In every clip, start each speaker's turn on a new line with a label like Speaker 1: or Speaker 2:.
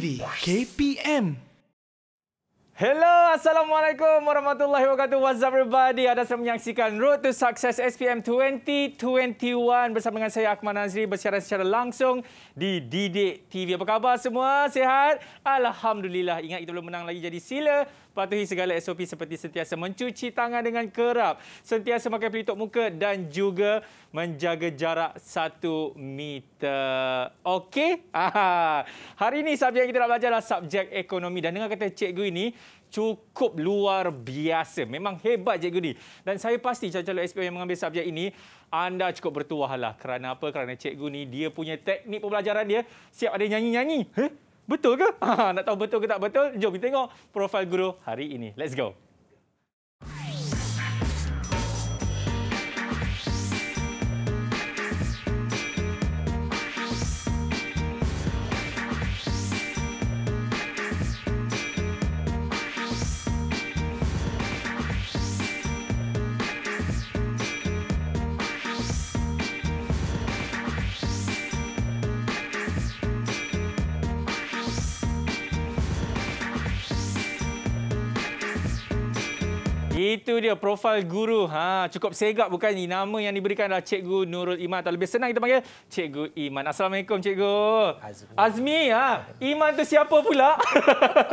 Speaker 1: TV KPM.
Speaker 2: Hello, Assalamualaikum warahmatullahi wabarakatuh. What's up everybody? Ada sedang menyaksikan Road to Success SPM 2021 bersama dengan saya Akmal Nazri bersiaran secara langsung di Didik TV. Apa khabar semua? Sehat? Alhamdulillah. Ingat kita belum menang lagi jadi sila patuhi segala SOP seperti sentiasa mencuci tangan dengan kerap, sentiasa pakai pelitup muka dan juga menjaga jarak satu meter. Okey? Hari ini subjek yang kita nak belajar adalah subjek ekonomi dan dengan kata cikgu ini cukup luar biasa. Memang hebat cikgu ni. Dan saya pasti calon-calon SPM yang mengambil subjek ini anda cukup bertuahlah. Kerana apa? Kerana cikgu ni dia punya teknik pembelajaran dia siap ada nyanyi-nyanyi. Huh? Betul ke? Ha, nak tahu betul ke tak betul? Jom kita tengok profil guru hari ini. Let's go. Itu dia profil guru. Ha, cukup segak bukan ni. Nama yang diberikan adalah Cikgu Nurul Iman. Atau lebih senang kita panggil Cikgu Iman. Assalamualaikum Cikgu. Azmi. Azmi ha? Iman tu siapa pula?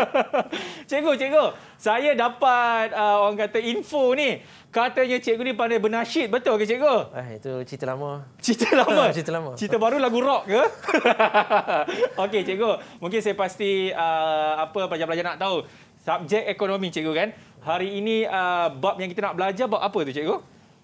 Speaker 2: cikgu, Cikgu. Saya dapat uh, orang kata info ni. Katanya cikgu ni pandai bernasyid. Betul ke cikgu? Ah, itu cerita lama. Cerita lama? Ah, cerita lama. Cerita baru lagu rock ke? Okey cikgu. Mungkin saya pasti uh, apa pelajar-pelajar nak tahu. Subjek ekonomi cikgu kan? Hari ini uh, bab yang kita nak belajar bab apa tu cikgu?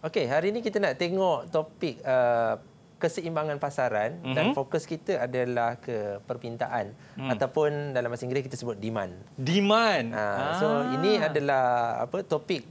Speaker 3: Okey, hari ini kita nak tengok topik uh, keseimbangan pasaran mm -hmm. dan mhm. fokus kita adalah ke permintaan mm. ataupun dalam bahasa Inggeris kita sebut demand. Demand. Uh, ah. So ah. ini adalah apa topik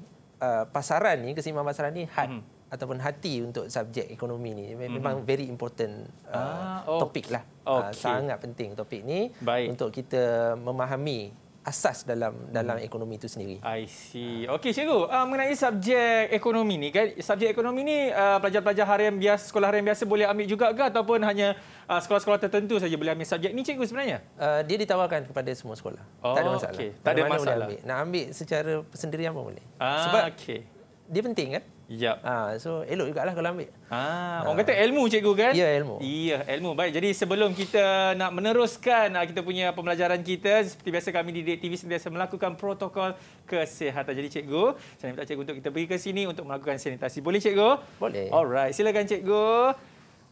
Speaker 3: uh, pasaran ni keseimbangan pasaran ni hat mm. ataupun hati untuk subjek ekonomi ni hmm. memang mm. very important uh, ah, okay. topik lah. Ah, okay. Uh, sangat penting topik ni Baik. untuk kita memahami asas dalam dalam hmm. ekonomi itu sendiri. I see. Okey cikgu, uh, mengenai subjek ekonomi
Speaker 2: ni kan, subjek ekonomi ni uh, pelajar-pelajar harian biasa sekolah harian biasa boleh ambil juga ke ataupun hanya
Speaker 3: uh, sekolah-sekolah tertentu saja boleh ambil subjek ni cikgu sebenarnya? Uh, dia ditawarkan kepada semua sekolah. Oh, tak ada masalah. Okay. Tak ada masalah. Boleh ambil. Nak ambil secara persendirian pun boleh. Ah, Sebab okay. dia penting kan? Yep. Ha, ah, so elok juga lah kalau ambil.
Speaker 2: Ah, orang kata ilmu cikgu kan? Ya, ilmu. Ya, ilmu. Baik, jadi sebelum kita nak meneruskan ah, kita punya pembelajaran kita, seperti biasa kami di TV sentiasa melakukan protokol kesihatan. Jadi cikgu, saya minta cikgu untuk kita pergi ke sini untuk melakukan sanitasi. Boleh cikgu? Boleh. Alright, silakan cikgu.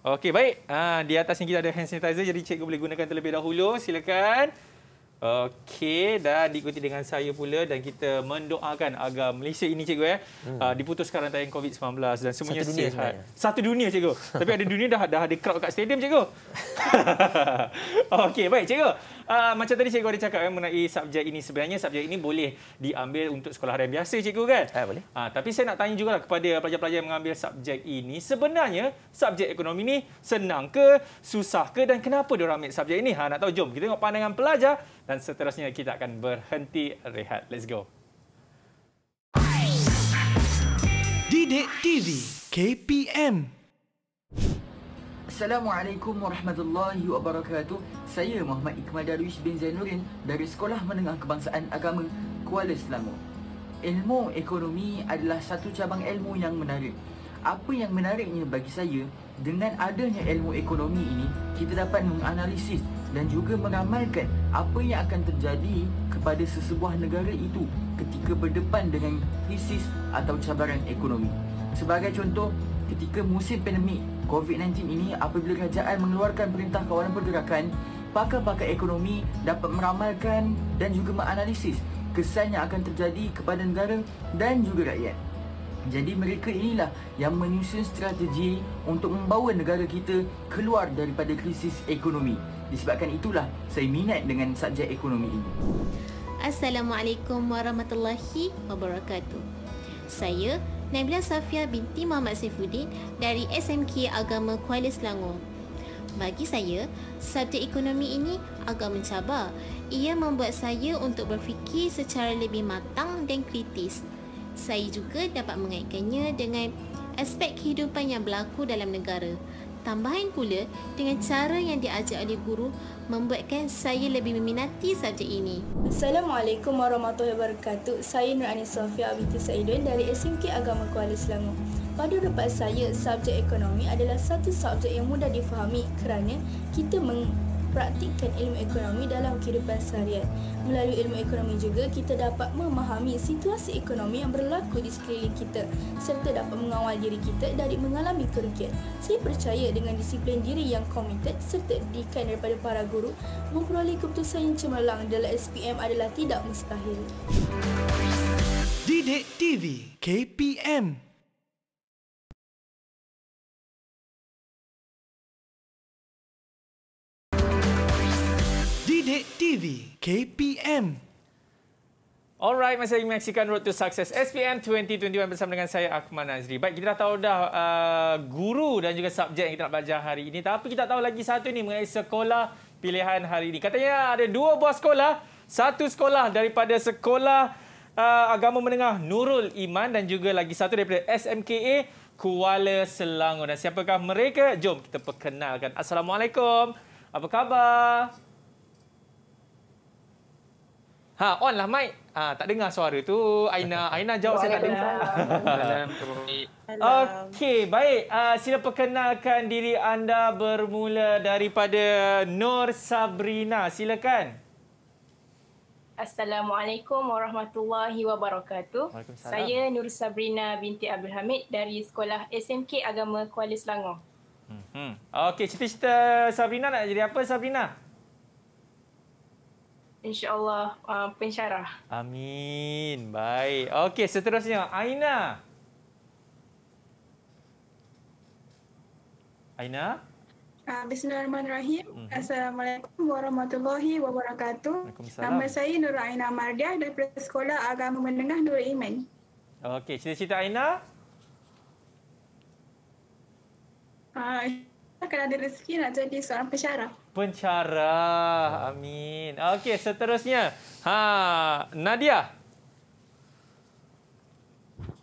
Speaker 2: Okey, baik. Ha, di atas ni kita ada hand sanitizer, jadi cikgu boleh gunakan terlebih dahulu. Silakan. Okey, dah diikuti dengan saya pula dan kita mendoakan agar Malaysia ini cikgu ya, hmm. Ah, diputuskan rantaian COVID-19 dan semuanya sihat. Sebenarnya. Satu dunia cikgu. Tapi ada dunia dah dah ada crowd kat stadium cikgu. Okey, baik cikgu uh, macam tadi cikgu ada cakap kan mengenai subjek ini sebenarnya subjek ini boleh diambil untuk sekolah harian biasa cikgu kan? Ha, boleh. Uh, tapi saya nak tanya juga kepada pelajar-pelajar yang mengambil subjek ini sebenarnya subjek ekonomi ini senang ke susah ke dan kenapa dia ambil subjek ini? Ha, nak tahu jom kita tengok pandangan pelajar dan seterusnya kita akan berhenti rehat. Let's go.
Speaker 1: Didik TV KPM Assalamualaikum
Speaker 2: warahmatullahi wabarakatuh. Saya Muhammad Ikmal Darwish bin Zainurin dari Sekolah Menengah Kebangsaan Agama Kuala Selangor. Ilmu ekonomi adalah satu cabang ilmu yang menarik. Apa yang menariknya bagi saya, dengan adanya ilmu ekonomi ini, kita dapat menganalisis dan juga mengamalkan apa yang akan terjadi kepada sesebuah negara itu ketika berdepan dengan krisis atau cabaran ekonomi. Sebagai contoh, ketika musim pandemik COVID-19 ini apabila kerajaan mengeluarkan perintah kawalan pergerakan, pakar-pakar ekonomi dapat meramalkan dan juga menganalisis kesan yang akan terjadi kepada negara dan juga rakyat. Jadi mereka inilah yang menyusun strategi untuk membawa negara kita keluar daripada krisis ekonomi. Disebabkan itulah saya minat dengan subjek ekonomi ini.
Speaker 1: Assalamualaikum warahmatullahi wabarakatuh. Saya Nabila Safia binti Muhammad Saifuddin dari SMK Agama Kuala Selangor. Bagi saya, subjek ekonomi ini agak mencabar. Ia membuat saya untuk berfikir secara lebih matang dan kritis. Saya juga dapat mengaitkannya dengan aspek kehidupan yang berlaku dalam negara. Tambahan pula, dengan cara yang diajar oleh guru membuatkan saya lebih meminati subjek ini. Assalamualaikum
Speaker 3: warahmatullahi wabarakatuh. Saya Nur Anis Sofia binti Saidun dari SMK Agama Kuala Selangor.
Speaker 1: Pada pendapat saya, subjek ekonomi adalah satu subjek yang mudah difahami kerana kita meng mempraktikkan ilmu ekonomi dalam kehidupan seharian. Melalui ilmu ekonomi
Speaker 3: juga, kita dapat memahami situasi ekonomi yang berlaku di sekeliling kita serta dapat mengawal diri kita dari mengalami kerugian. Saya percaya dengan disiplin diri yang komited serta didikan daripada para guru, memperoleh keputusan yang cemerlang dalam SPM adalah tidak
Speaker 1: mustahil. Didik TV KPM Sidik TV KPM
Speaker 2: Alright, masih lagi menyaksikan Road to Success SPM 2021 bersama dengan saya, Akhman Nazri. Baik, kita dah tahu dah uh, guru dan juga subjek yang kita nak belajar hari ini. Tapi kita tahu lagi satu ni mengenai sekolah pilihan hari ini. Katanya ada dua buah sekolah. Satu sekolah daripada sekolah uh, agama menengah Nurul Iman dan juga lagi satu daripada SMKA Kuala Selangor. Dan siapakah mereka? Jom kita perkenalkan. Assalamualaikum. Apa khabar? Ha, on lah mic. Ha, tak dengar suara tu. Aina, Aina jauh saya tak dengar. Okey, baik. Uh, sila perkenalkan diri anda bermula daripada Nur Sabrina. Silakan. Assalamualaikum warahmatullahi wabarakatuh. Saya Nur Sabrina binti Abdul Hamid
Speaker 3: dari Sekolah SMK Agama Kuala Selangor.
Speaker 2: Hmm. Okey, cerita-cerita Sabrina nak jadi apa Sabrina?
Speaker 3: InsyaAllah uh, pensyarah.
Speaker 2: Amin. Baik. Okey, seterusnya. Aina. Aina. Uh, Bismillahirrahmanirrahim. Mm-hmm. Assalamualaikum warahmatullahi wabarakatuh. Nama saya Nur Aina Mardiah dari Sekolah Agama Menengah Nur Iman. Okey, cerita-cerita Aina. Uh, kalau ada rezeki nak jadi seorang pensyarah pencerah. Amin. Okey, seterusnya. Ha, Nadia.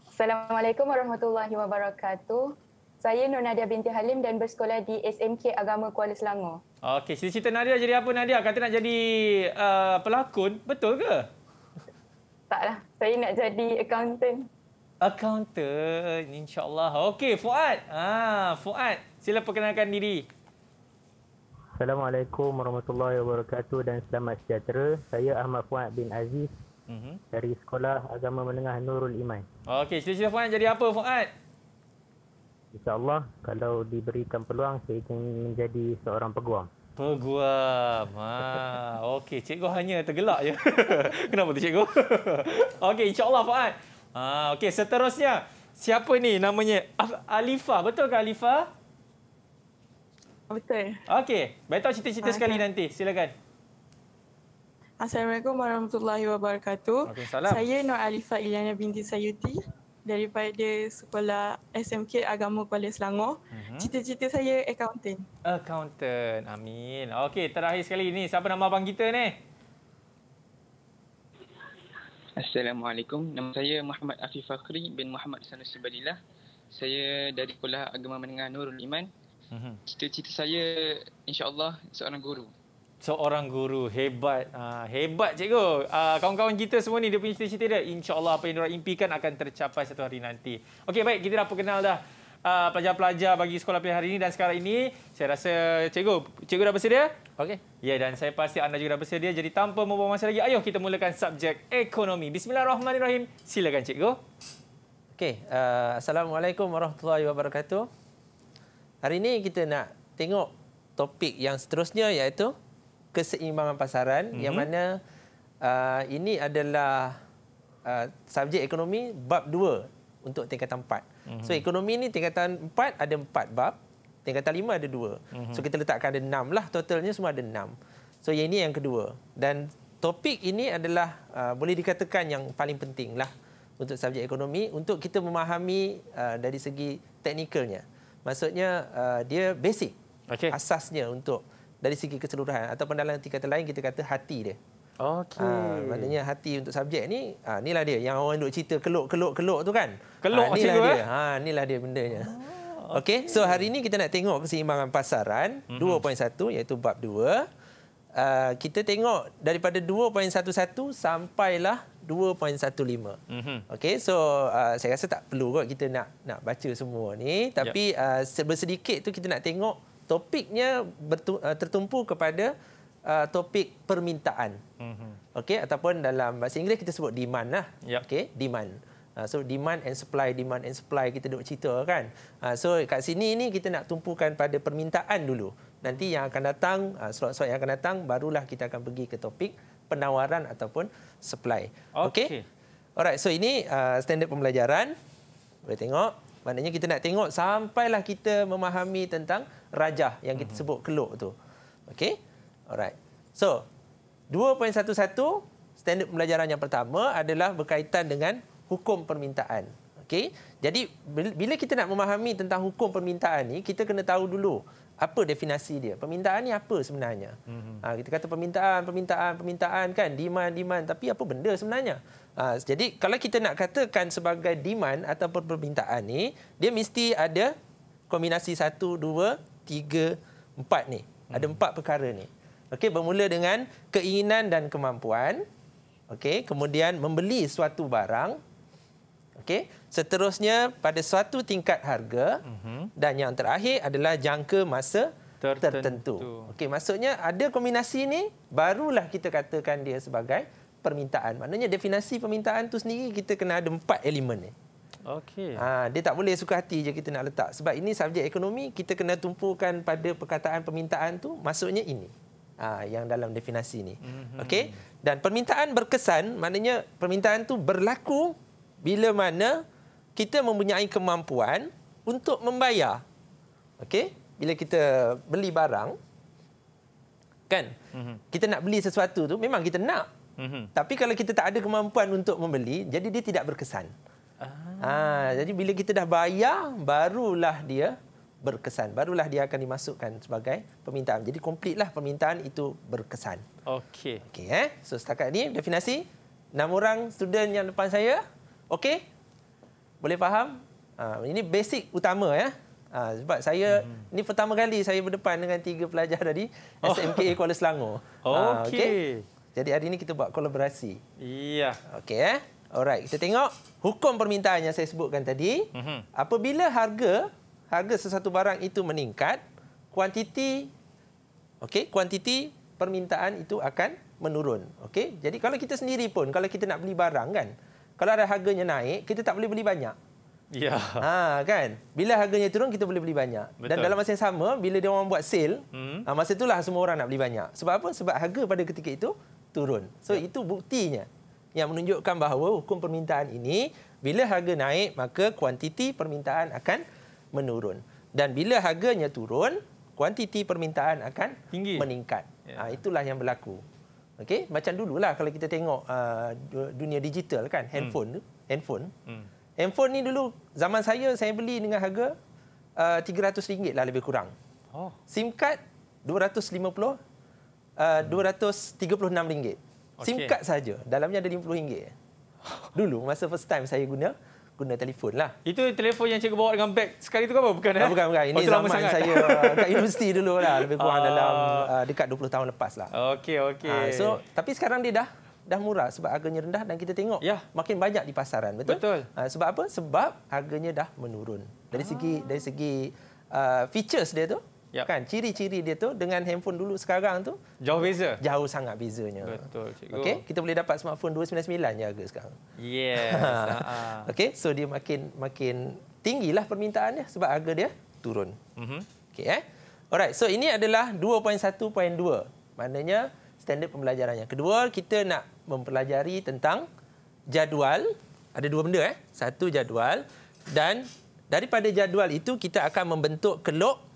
Speaker 2: Assalamualaikum warahmatullahi wabarakatuh. Saya Nur Nadia binti Halim dan bersekolah di SMK Agama Kuala Selangor. Okey, cerita Nadia jadi apa Nadia? Kata nak jadi uh, pelakon, betul ke? Taklah, saya nak jadi accountant. Accountant, insyaAllah. Okey, Fuad. Ah, Fuad, sila perkenalkan diri.
Speaker 3: Assalamualaikum warahmatullahi wabarakatuh dan selamat sejahtera. Saya Ahmad Fuad bin Aziz mm-hmm. dari Sekolah Agama Menengah Nurul Iman.
Speaker 2: Okey, cerita-cerita Fuad jadi apa Fuad?
Speaker 3: InsyaAllah kalau diberikan peluang saya ingin menjadi seorang peguam.
Speaker 2: Peguam. Ha, Okey, cikgu hanya tergelak je. Kenapa tu cikgu? Okey, insyaAllah Fuad. Ha, Okey, seterusnya. Siapa ni namanya? Alifah. Betul ke Alifah? Betul. Okey, baiklah cerita-cerita okay. sekali nanti. Silakan. Assalamualaikum warahmatullahi wabarakatuh. Saya Nur Alifa Ilyana binti Sayuti daripada sekolah SMK Agama Kuala Selangor. Mhm. Cita-cita uh-huh. saya accountant. Accountant. Amin. Okey, terakhir sekali ini, siapa nama abang kita ni? Assalamualaikum. Nama saya Muhammad Afif Fakhri bin Muhammad Sanusi Sebadilah. Saya dari Sekolah Agama Menengah Nurul Iman Mm-hmm. Cita-cita saya insya-Allah seorang guru. Seorang guru hebat. Uh, hebat cikgu. Uh, kawan-kawan kita semua ni dia punya cita-cita dia insya-Allah apa yang dia impikan akan tercapai satu hari nanti. Okey baik kita dah perkenal dah uh, pelajar-pelajar bagi sekolah pilihan hari ini dan sekarang ini saya rasa cikgu cikgu dah bersedia? Okey. Ya yeah, dan saya pasti anda juga dah bersedia jadi tanpa membuang masa lagi ayo kita mulakan subjek
Speaker 3: ekonomi. Bismillahirrahmanirrahim. Silakan cikgu. Okey, uh, assalamualaikum warahmatullahi wabarakatuh. Hari ini kita nak tengok topik yang seterusnya iaitu keseimbangan pasaran mm -hmm. yang mhm. mana uh, ini adalah uh, subjek ekonomi bab dua untuk tingkatan empat. Mm -hmm. So ekonomi ini tingkatan empat ada empat bab, tingkatan lima ada dua. Mm -hmm. So kita letakkan ada enam lah totalnya semua ada enam. So yang ini yang kedua dan topik ini adalah uh, boleh dikatakan yang paling penting lah untuk subjek ekonomi untuk kita memahami uh, dari segi teknikalnya. Maksudnya uh, dia basic. Okay. Asasnya untuk dari segi keseluruhan ataupun dalam kata lain kita kata hati dia.
Speaker 1: Okey. Uh, ah, maknanya hati
Speaker 3: untuk subjek ni, uh, inilah dia yang orang duk cerita keluk-keluk-keluk tu kan. Keluk uh, cikgu dia. Eh? Ha inilah dia bendanya. Oh. Okey, so hari ini kita nak tengok keseimbangan pasaran mm-hmm. 2.1 iaitu bab 2. Uh, ah, kita tengok daripada 2.11 sampailah 2.13. 2.15. Mm-hmm. Okay, so uh, saya rasa tak perlu kot kita nak nak baca semua ni. Tapi yep. Ya. uh, bersedikit tu kita nak tengok topiknya bertu, uh, tertumpu kepada uh, topik permintaan. Mm-hmm. Okay, ataupun dalam bahasa Inggeris kita sebut demand lah. Yep. Ya. Okay, demand. Uh, so demand and supply, demand and supply kita duk cerita kan. Uh, so kat sini ni kita nak tumpukan pada permintaan dulu. Nanti yang akan datang, uh, slot-slot yang akan datang, barulah kita akan pergi ke topik penawaran ataupun supply. Okey. Okay. Alright, so ini uh, standard pembelajaran. Boleh tengok. Maknanya kita nak tengok sampailah kita memahami tentang rajah yang kita mhm. sebut keluk tu. Okey. Alright. So, 2.11 standard pembelajaran yang pertama adalah berkaitan dengan hukum permintaan. Okey. Jadi bila kita nak memahami tentang hukum permintaan ni, kita kena tahu dulu apa definasi dia? Permintaan ni apa sebenarnya? Mhm. Ha, kita kata permintaan, permintaan, permintaan kan, demand, demand. Tapi apa benda sebenarnya? Ha, jadi kalau kita nak katakan sebagai demand atau permintaan ni, dia mesti ada kombinasi satu, dua, tiga, empat ni. Ada mhm. empat perkara ni. Okey, bermula dengan keinginan dan kemampuan. Okey, kemudian membeli suatu barang. Okey, seterusnya pada suatu tingkat harga mhm. dan yang terakhir adalah jangka masa tertentu. tertentu. Okey, maksudnya ada kombinasi ini barulah kita katakan dia sebagai permintaan. Maknanya definisi permintaan tu sendiri kita kena ada empat elemen ni. Okey. Ah, ha, dia tak boleh suka hati je kita nak letak. Sebab ini subjek ekonomi, kita kena tumpukan pada perkataan permintaan tu maksudnya ini. ha, yang dalam definisi ni. Mm-hmm. Okey. Dan permintaan berkesan, maknanya permintaan tu berlaku bila mana kita mempunyai kemampuan untuk membayar. Okey, bila kita beli barang kan? Mm-hmm. Kita nak beli sesuatu tu memang kita nak. Mm-hmm. Tapi kalau kita tak ada kemampuan untuk membeli, jadi dia tidak berkesan. Ah. Ha, jadi bila kita dah bayar barulah dia berkesan. Barulah dia akan dimasukkan sebagai permintaan. Jadi komplitlah permintaan itu berkesan. Okey. Okey eh. So setakat ni definisi enam orang student yang depan saya. Okey. Boleh faham? Ha, ini basic utama ya. Ha, sebab saya hmm. ini pertama kali saya berdepan dengan tiga pelajar dari oh. SMKA Kuala Selangor. Ha, okey. okay. Jadi hari ini kita buat kolaborasi. Iya. Okey eh. Alright, kita tengok hukum permintaan yang saya sebutkan tadi. Hmm. Apabila harga harga sesuatu barang itu meningkat, kuantiti okey, kuantiti permintaan itu akan menurun. Okey. Jadi kalau kita sendiri pun kalau kita nak beli barang kan, kalau ada harganya naik, kita tak boleh beli banyak. Ya. Ha, kan? Bila harganya turun, kita boleh beli banyak. Betul. Dan dalam masa yang sama, bila dia orang buat sale, hmm. Ha, masa itulah semua orang nak beli banyak. Sebab apa? Sebab harga pada ketika itu turun. So, ya. itu buktinya yang menunjukkan bahawa hukum permintaan ini, bila harga naik, maka kuantiti permintaan akan menurun. Dan bila harganya turun, kuantiti permintaan akan Tinggi. meningkat. Ya. Ha, itulah yang berlaku. Okey, macam dululah kalau kita tengok uh, dunia digital kan, hmm. handphone hmm. tu, handphone. Hmm. Handphone ni dulu zaman saya saya beli dengan harga uh, RM300 lah lebih kurang. Oh. SIM card 250 uh, hmm. 236 ringgit. Okay. SIM card saja dalamnya ada RM50. Dulu masa first time saya guna guna telefon lah. Itu telefon yang cikgu bawa dengan beg sekali tu ke apa? Bukan, ah, eh? Ah, bukan, bukan. Ini oh, zaman saya ah, kat universiti dulu lah. Lebih kurang ah. dalam uh, dekat 20 tahun lepas lah. Okey, okey. Ah, so, tapi sekarang dia dah dah murah sebab harganya rendah dan kita tengok ya. makin banyak di pasaran betul, betul. Uh, sebab apa sebab harganya dah menurun dari ah. segi dari segi uh, features dia tu Yep. Kan ciri-ciri dia tu dengan handphone dulu sekarang tu jauh beza. Jauh sangat bezanya. Betul cikgu. Okey, kita boleh dapat smartphone 299 je harga sekarang. Yes. Ah. Okey, so dia makin makin tinggilah permintaan dia sebab harga dia turun. Mhm. Okey eh. Alright, so ini adalah 2.1.2. Maknanya standard pembelajarannya. Kedua, kita nak mempelajari tentang jadual. Ada dua benda eh. Satu jadual dan daripada jadual itu kita akan membentuk kelok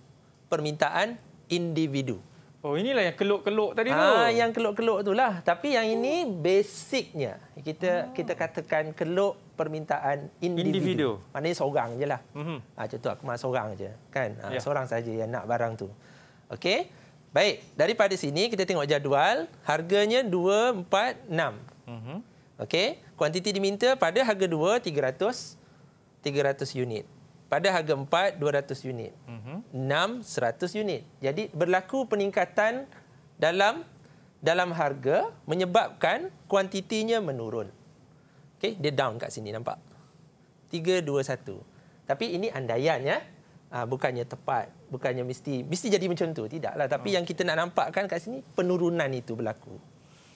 Speaker 3: permintaan individu. Oh inilah yang keluk-keluk tadi ah, tu. Ah yang keluk-keluk itulah. Tapi yang oh. ini basicnya kita oh. kita katakan keluk permintaan individu. individu. Maknanya seorang je lah. Mm-hmm. Ha, contoh aku mah seorang je kan. Ha, yeah. Ya. Seorang saja yang nak barang tu. Okey. Baik, daripada sini kita tengok jadual, harganya 2, 4, 6. Mhm. Okey, kuantiti diminta pada harga 2 300 300 unit pada harga 4 200 unit. Mhm. 6 100 unit. Jadi berlaku peningkatan dalam dalam harga menyebabkan kuantitinya menurun. Okey, dia down kat sini nampak. 3 2 1. Tapi ini andaian ya. Ah bukannya tepat, bukannya mesti mesti jadi macam tu, tidaklah. Tapi oh. yang kita nak nampakkan kat sini penurunan itu berlaku.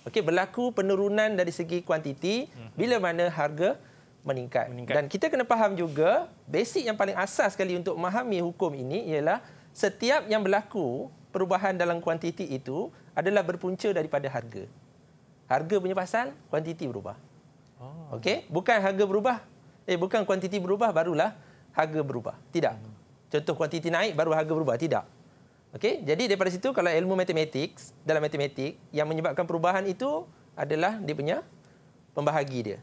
Speaker 3: Okey, berlaku penurunan dari segi kuantiti hmm bila mana harga meningkat. meningkat. Dan kita kena faham juga, basic yang paling asas sekali untuk memahami hukum ini ialah setiap yang berlaku perubahan dalam kuantiti itu adalah berpunca daripada harga. Harga punya pasal, kuantiti berubah. Oh. Okey, bukan harga berubah. Eh, bukan kuantiti berubah, barulah harga berubah. Tidak. Hmm. Contoh kuantiti naik, baru harga berubah. Tidak. Okey, jadi daripada situ kalau ilmu matematik dalam matematik yang menyebabkan perubahan itu adalah dia punya pembahagi dia.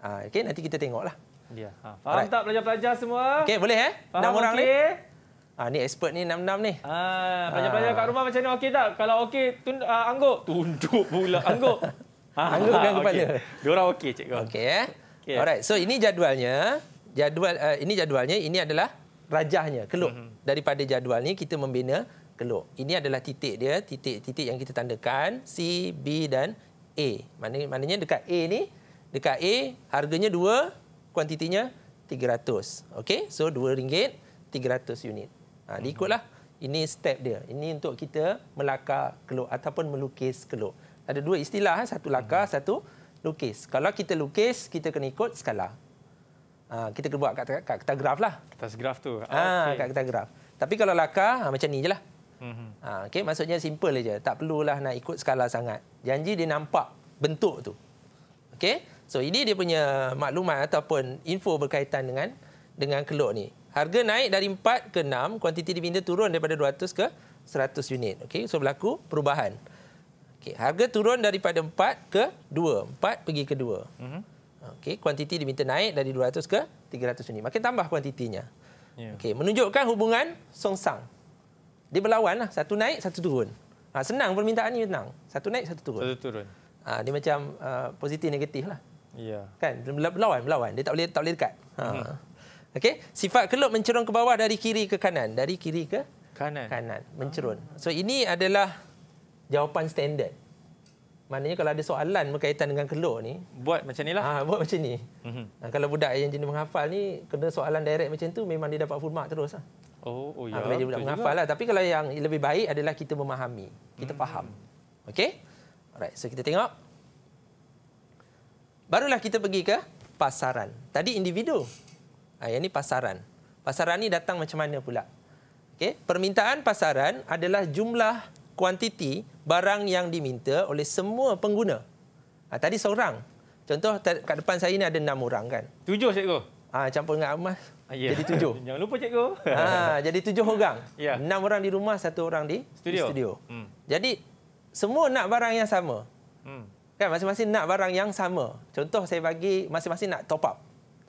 Speaker 3: Ah, ha, okay, nanti kita tengoklah. Ya. Ha, faham Alright. tak pelajar-pelajar semua? Okay, boleh eh? Faham orang okay. ni? Ah, ni expert ni, enam-enam ni. Ah, pelajar-pelajar ah. kat rumah macam ni okey tak? Kalau okey, tun uh, ah, angguk. Tunduk pula, angguk. ah, angguk kan kepala. Okay. Diorang okey, cikgu. Okey, eh? Okay. Alright, so ini jadualnya. Jadual uh, Ini jadualnya, ini adalah rajahnya, keluk. Mm-hmm. Daripada jadual ni, kita membina keluk. Ini adalah titik dia, titik-titik yang kita tandakan. C, B dan A. Maksudnya dekat A ni, dekat A harganya 2 kuantitinya 300 okey so 2 ringgit 300 unit ha diikutlah ini step dia ini untuk kita melakar keluk ataupun melukis keluk ada dua istilah eh. satu lakar hmm. satu lukis kalau kita lukis kita kena ikut skala ha, kita kena buat kat kat kertas graf lah kertas
Speaker 2: graf tu ah ha,
Speaker 3: okay. kat kertas graf tapi kalau lakar ha, macam ni je lah. Hmm. Ha, okay, maksudnya simple saja. Tak perlulah nak ikut skala sangat. Janji dia nampak bentuk tu. Okay? So ini dia punya maklumat ataupun info berkaitan dengan dengan Kelok ni. Harga naik dari 4 ke 6, kuantiti dividen turun daripada 200 ke 100 unit. Okey, so berlaku perubahan. Okey, harga turun daripada 4 ke 2, 4 pergi ke 2. Mhm. Okey, kuantiti diminta naik dari 200 ke 300 unit. Makin tambah kuantitinya. Yeah. Okey, menunjukkan hubungan songsang. Dia berlawan lah. satu naik, satu turun. Ha, senang permintaan ini tenang. Satu naik, satu turun. Satu turun. Ha, dia macam uh, positif negatif lah. Ya. Yeah. Kan? melawan melawan. Dia tak boleh tak boleh dekat. Ha. Hmm. Okey. Sifat kelop mencerun ke bawah dari kiri ke kanan, dari kiri ke kanan. Kanan mencerun. So ini adalah jawapan standard. Maknanya kalau ada soalan berkaitan dengan kelop ni, buat macam nilah. Ah, buat macam ni. Hmm. kalau budak yang jenis menghafal ni kena soalan direct macam tu memang dia dapat full mark terus lah.
Speaker 1: Oh, oh ah, ya. Ha, kalau dia budak menghafal lah.
Speaker 3: Tapi kalau yang lebih baik adalah kita memahami, kita hmm. faham. Okey? Alright, so kita tengok. Barulah kita pergi ke pasaran. Tadi individu. Ha, yang ini pasaran. Pasaran ini datang macam mana pula? Okay. Permintaan pasaran adalah jumlah kuantiti barang yang diminta oleh semua pengguna. Ha, tadi seorang. Contoh kat depan saya ni ada enam orang kan? Tujuh cikgu. Ha, campur dengan emas. Ya. Jadi tujuh. Jangan lupa cikgu. Ha, jadi tujuh orang. Ya. Enam orang di rumah, satu orang di studio. Di studio. Hmm. Jadi semua nak barang yang sama. Hmm. Kan masing-masing nak barang yang sama. Contoh saya bagi masing-masing nak top up.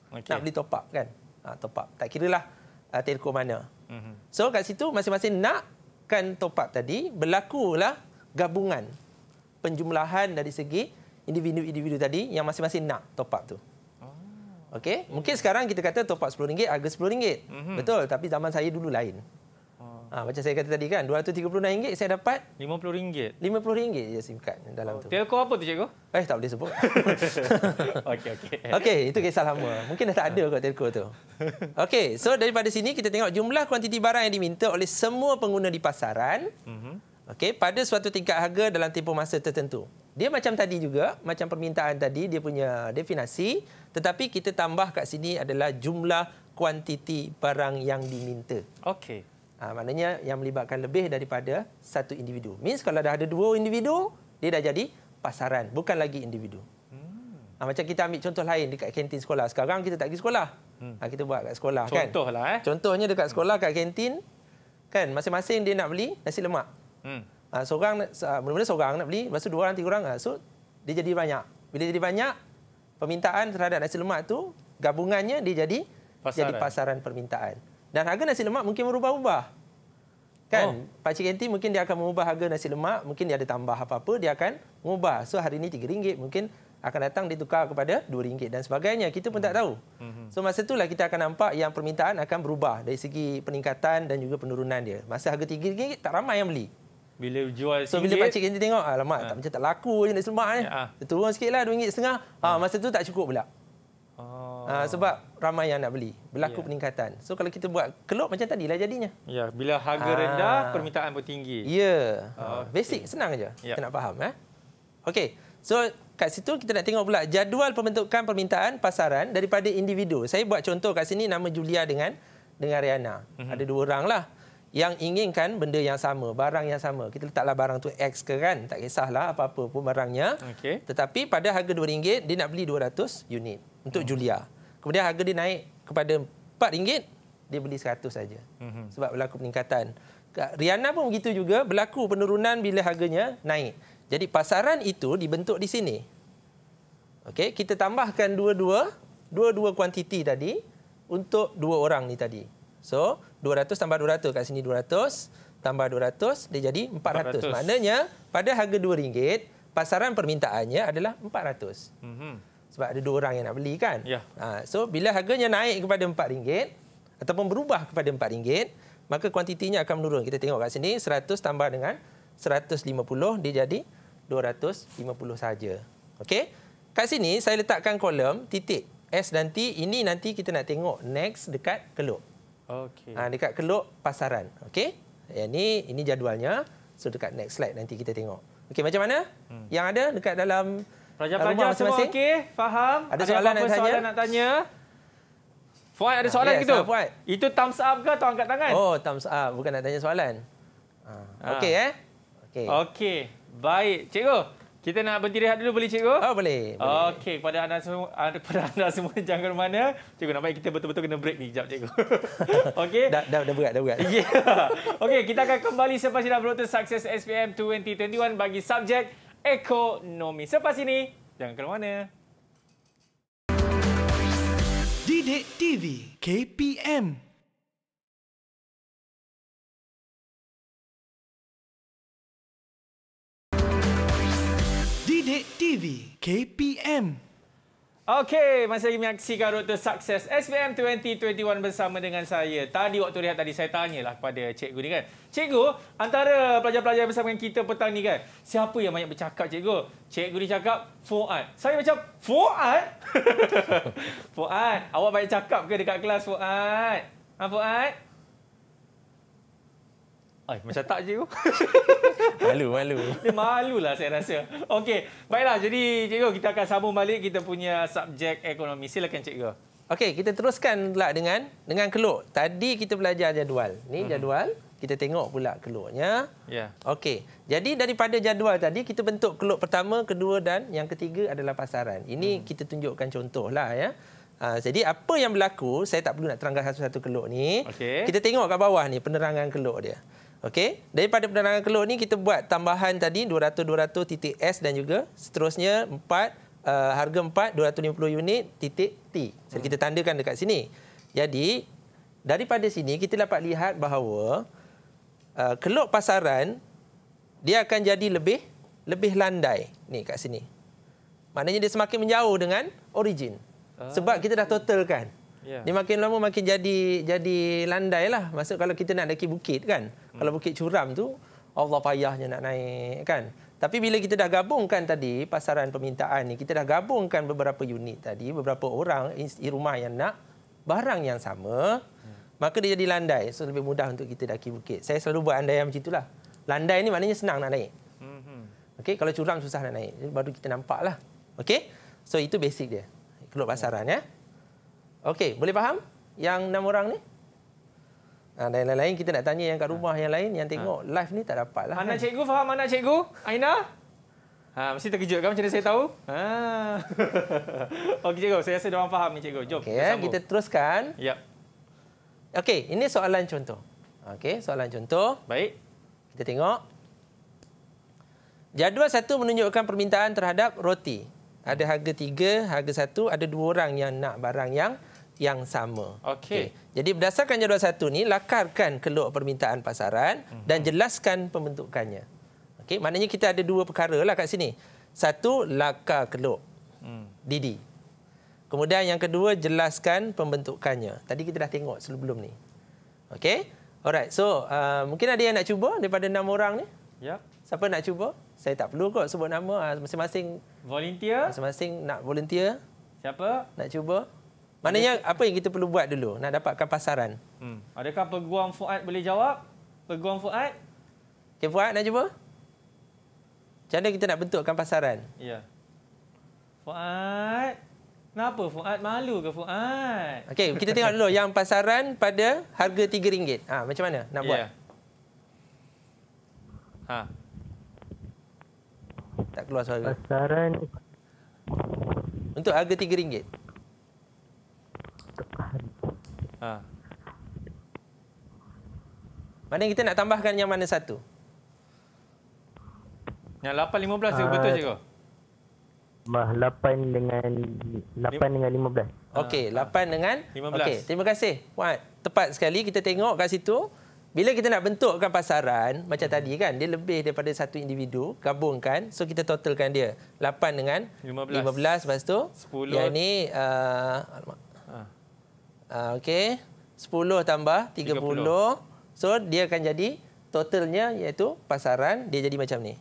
Speaker 3: Okay. Nak beli top up kan? Ha, top up. Tak kira lah uh, telco mana. Mm -hmm. So kat situ masing-masing nak kan top up tadi berlakulah gabungan penjumlahan dari segi individu-individu tadi yang masing-masing nak top up tu. Oh. Okay, mungkin sekarang kita kata top up RM10 harga RM10. Mm -hmm. Betul, tapi zaman saya dulu lain. Ha, macam saya kata tadi kan, RM236 saya dapat... RM50. RM50 je SIM card dalam oh, tu. Telco apa tu, cikgu? Eh, tak boleh sebut. okey, okey. Okey, itu kisah lama. Mungkin dah tak ada kot telco tu. Okey, so daripada sini kita tengok jumlah kuantiti barang yang diminta oleh semua pengguna di pasaran. Mhm. Okey, pada suatu tingkat harga dalam tempoh masa tertentu. Dia macam tadi juga, macam permintaan tadi, dia punya definasi. Tetapi kita tambah kat sini adalah jumlah kuantiti barang yang diminta. Okey. Ha, maknanya yang melibatkan lebih daripada satu individu. Means kalau dah ada dua individu, dia dah jadi pasaran, bukan lagi individu. Hmm. Ha, macam kita ambil contoh lain dekat kantin sekolah. Sekarang kita tak pergi sekolah. Hmm. Ha, kita buat kat sekolah Contoh kan. Contohlah eh. Contohnya dekat hmm. sekolah kat kantin kan masing-masing dia nak beli nasi lemak. Hmm. Ha, seorang mula-mula seorang nak beli, lepas tu dua orang tiga orang ha, so dia jadi banyak. Bila jadi banyak permintaan terhadap nasi lemak tu gabungannya dia jadi pasaran. jadi pasaran permintaan. Dan harga nasi lemak mungkin berubah-ubah. Kan? Oh. Cik Enti mungkin dia akan mengubah harga nasi lemak. Mungkin dia ada tambah apa-apa. Dia akan mengubah. So hari ini RM3. Mungkin akan datang ditukar kepada RM2 dan sebagainya. Kita pun hmm. tak tahu. Hmm. So masa itulah kita akan nampak yang permintaan akan berubah. Dari segi peningkatan dan juga penurunan dia. Masa harga RM3 tak ramai yang beli. Bila
Speaker 2: jual RM1. So bila Pak Cik
Speaker 3: Enti tengok. Alamak ah, ha. Ah. tak, macam tak laku je nasi lemak. Ya. Ha. Dia turun sikit lah RM2.5. Ha, masa itu tak cukup pula. Oh. Ha, sebab ramai yang nak beli. Berlaku yeah. peningkatan. So kalau kita buat kelop macam tadi lah jadinya. Ya, yeah, bila harga ha. rendah, ah. permintaan pun tinggi. Ya. Yeah. Ah, okay. Basic, senang aja. Yeah. Kita nak faham. Eh? Okey. So kat situ kita nak tengok pula jadual pembentukan permintaan pasaran daripada individu. Saya buat contoh kat sini nama Julia dengan dengan Riana. Mm -hmm. Ada dua orang lah yang inginkan benda yang sama, barang yang sama. Kita letaklah barang tu X ke kan, tak kisahlah apa-apa pun barangnya. Okay. Tetapi pada harga RM2, dia nak beli 200 unit untuk hmm. Julia. Kemudian harga dia naik kepada RM4, dia beli RM100 saja. Hmm. Sebab berlaku peningkatan. Riana pun begitu juga, berlaku penurunan bila harganya naik. Jadi pasaran itu dibentuk di sini. Okay, kita tambahkan dua-dua, dua-dua kuantiti tadi untuk dua orang ni tadi. So, 200 tambah 200 kat sini 200 tambah 200 dia jadi 400. 400. Maknanya pada harga RM2, pasaran permintaannya adalah 400. Mhm. Mm sebab ada dua orang yang nak beli kan. Ya. Ha, so bila harganya naik kepada RM4 ataupun berubah kepada RM4, maka kuantitinya akan menurun. Kita tengok kat sini 100 tambah dengan 150 dia jadi 250 saja. Okey. Kat sini saya letakkan kolom titik S dan T ini nanti kita nak tengok next dekat Keluk. Okey. Ha, dekat Keluk pasaran. Okey. Yang ni ini jadualnya. So dekat next slide nanti kita tengok. Okey macam mana? Hmm. Yang ada dekat dalam Raja Pelajar semua
Speaker 2: okey?
Speaker 1: Faham? Ada soalan, ada soalan nak tanya?
Speaker 3: Fuad ada soalan yes, gitu? Ha, ah, Itu thumbs up ke atau angkat tangan? Oh, thumbs up. Bukan nak tanya soalan.
Speaker 1: Ha. Ha. Okey
Speaker 3: eh? Okey.
Speaker 2: Okey. Baik. Cikgu, kita nak berhenti rehat dulu boleh cikgu? Oh, boleh. boleh. Okey, kepada anda semua, kepada anda semua jangan ke mana. Cikgu, nampak kita betul-betul kena break ni kejap cikgu.
Speaker 3: Okey. dah, dah, dah berat, dah berat. Yeah.
Speaker 2: Okey, kita akan kembali selepas ini dah sukses SPM 2021 bagi subjek ekonomi. Selepas ini, jangan ke mana.
Speaker 1: Didik TV KPM Didik TV KPM
Speaker 2: Okey, masih lagi menyaksikan Road to Success SPM 2021 bersama dengan saya. Tadi waktu rehat tadi saya tanyalah kepada cikgu ni kan. Cikgu, antara pelajar-pelajar bersama dengan kita petang ni kan, siapa yang banyak bercakap cikgu? Cikgu ni cakap Fuad. Saya macam Fuad? Fuad, awak banyak cakap ke dekat kelas Fuad? Ha Fuad? Ay, macam tak je tu. malu, malu. Dia malu lah saya rasa. Okey, baiklah. Jadi, cikgu, kita akan sambung balik kita
Speaker 3: punya subjek ekonomi. Silakan, cikgu. Okey, kita teruskan pula dengan dengan keluk. Tadi kita belajar jadual. Ni -hmm. jadual. Kita tengok pula keluknya. Ya. Yeah. Okey. Jadi daripada jadual tadi, kita bentuk keluk pertama, kedua dan yang ketiga adalah pasaran. Ini mm. kita tunjukkan contoh lah ya. Ha, jadi apa yang berlaku, saya tak perlu nak terangkan satu-satu keluk ni. Okay. Kita tengok kat bawah ni penerangan keluk dia. Okey, daripada penerangan keluar ni kita buat tambahan tadi 200-200 titik S dan juga seterusnya 4 uh, eh, harga 4 250 unit titik T. Jadi hmm. kita tandakan dekat sini. Jadi daripada sini kita dapat lihat bahawa uh, keluar pasaran dia akan jadi lebih lebih landai ni kat sini. Maknanya dia semakin menjauh dengan origin. Ah. Sebab kita dah totalkan. Yeah. Dia makin lama makin jadi jadi landai lah. Maksud kalau kita nak daki bukit kan. Hmm. Kalau bukit curam tu, Allah payahnya nak naik kan. Tapi bila kita dah gabungkan tadi pasaran permintaan ni, kita dah gabungkan beberapa unit tadi, beberapa orang di rumah yang nak barang yang sama, hmm. maka dia jadi landai. So lebih mudah untuk kita daki bukit. Saya selalu buat andai yang macam itulah. Landai ni maknanya senang nak naik. Hmm. Okay, kalau curam susah nak naik. Baru kita nampaklah. Okay, So itu basic dia. Keluar pasaran ya. Okey, boleh faham yang enam orang ni? Ha, dan lain-lain kita nak tanya yang kat rumah ha. yang lain yang tengok ha. live ni tak dapat lah. Mana kan? cikgu faham mana cikgu? Aina?
Speaker 2: Ha, mesti terkejut kan macam mana saya tahu? Ha. Okey cikgu, saya rasa dia orang faham ni cikgu. Jom okay, kita, sambung. kita teruskan. Yep.
Speaker 3: Okey, ini soalan contoh. Okey, soalan contoh. Baik. Kita tengok. Jadual satu menunjukkan permintaan terhadap roti. Ada harga tiga, harga satu, ada dua orang yang nak barang yang yang sama. Okey. Okay. Jadi berdasarkan jadual satu ni, lakarkan keluk permintaan pasaran mm -hmm. dan jelaskan pembentukannya. Okey, maknanya kita ada dua perkara lah kat sini. Satu, lakar keluk. Mm. Didi. Kemudian yang kedua, jelaskan pembentukannya. Tadi kita dah tengok sebelum ni. Okey. Alright, so uh, mungkin ada yang nak cuba daripada enam orang ni. Ya. Yeah. Siapa nak cuba? Saya tak perlu kot sebut nama. Ah, masing-masing. Volunteer. Masing-masing nak volunteer. Siapa? Nak cuba. Nak cuba. Maknanya apa yang kita perlu buat dulu nak dapatkan pasaran? Hmm. Adakah peguam Fuad boleh jawab? Peguam Fuad? Okey Fuad nak cuba? Macam mana kita nak bentukkan pasaran? Ya. Yeah. Fuad. Kenapa Fuad malu ke Fuad? Okey, kita tengok dulu yang pasaran pada harga RM3. Ha, macam mana nak buat? Yeah. Ha. Tak keluar suara.
Speaker 1: Pasaran
Speaker 3: untuk harga RM3 depan. Ha. Mana kita nak tambahkan yang mana satu? Yang 8.15 ke uh, betul cikgu?
Speaker 1: Mah 8 dengan 8 Lim- dengan 15. Ah, Okey,
Speaker 3: 8 ah. dengan 15. Okey, terima kasih. Wah, tepat sekali kita tengok kat situ. Bila kita nak bentukkan pasaran hmm. macam tadi kan, dia lebih daripada satu individu, gabungkan. So kita totalkan dia. 8 dengan 15. 15 lepas tu Yang ni uh, Ah, okay, 10 tambah 30. 30. So dia akan jadi totalnya iaitu pasaran dia jadi macam ni.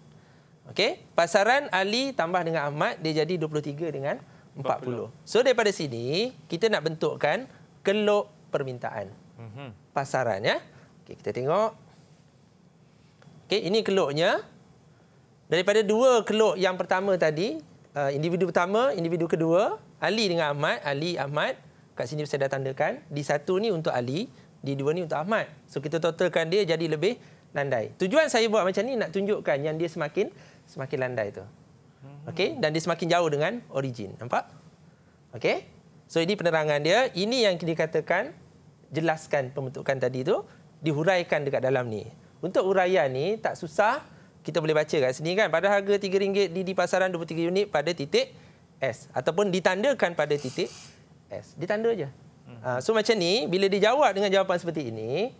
Speaker 3: okay? Pasaran Ali tambah dengan Ahmad dia jadi 23 dengan 40. 40. So daripada sini kita nak bentukkan keluk permintaan. Mm-hmm. Pasaran ya. Okey, kita tengok. Okay, ini keluknya. Daripada dua keluk yang pertama tadi, uh, individu pertama, individu kedua, Ali dengan Ahmad, Ali Ahmad kat sini saya dah tandakan di satu ni untuk Ali di dua ni untuk Ahmad so kita totalkan dia jadi lebih landai tujuan saya buat macam ni nak tunjukkan yang dia semakin semakin landai tu okey dan dia semakin jauh dengan origin nampak okey so ini penerangan dia ini yang dikatakan jelaskan pembentukan tadi tu dihuraikan dekat dalam ni untuk huraian ni tak susah kita boleh baca kat sini kan pada harga RM3 di di pasaran 23 unit pada titik S ataupun ditandakan pada titik S. Dia tanda je. Hmm. Ah, so macam ni, bila dia jawab dengan jawapan seperti ini,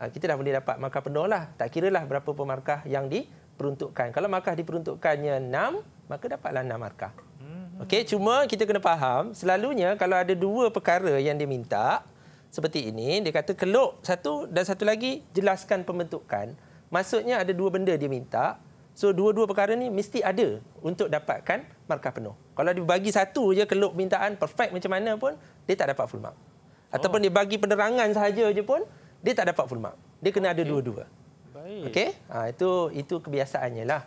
Speaker 3: ah, kita dah boleh dapat markah penuh lah. Tak kira lah berapa pun markah yang diperuntukkan. Kalau markah diperuntukkannya 6, maka dapatlah 6 markah. Hmm. Okey, cuma kita kena faham, selalunya kalau ada dua perkara yang dia minta, seperti ini, dia kata keluk satu dan satu lagi jelaskan pembentukan. Maksudnya ada dua benda dia minta. So, dua-dua perkara ni mesti ada untuk dapatkan markah penuh. Kalau dia bagi satu je kelop permintaan perfect macam mana pun dia tak dapat full mark. Ataupun oh. dia bagi penerangan sahaja je pun dia tak dapat full mark. Dia kena okay. ada dua-dua. Baik. Okey? Ha, itu itu kebiasaannya lah.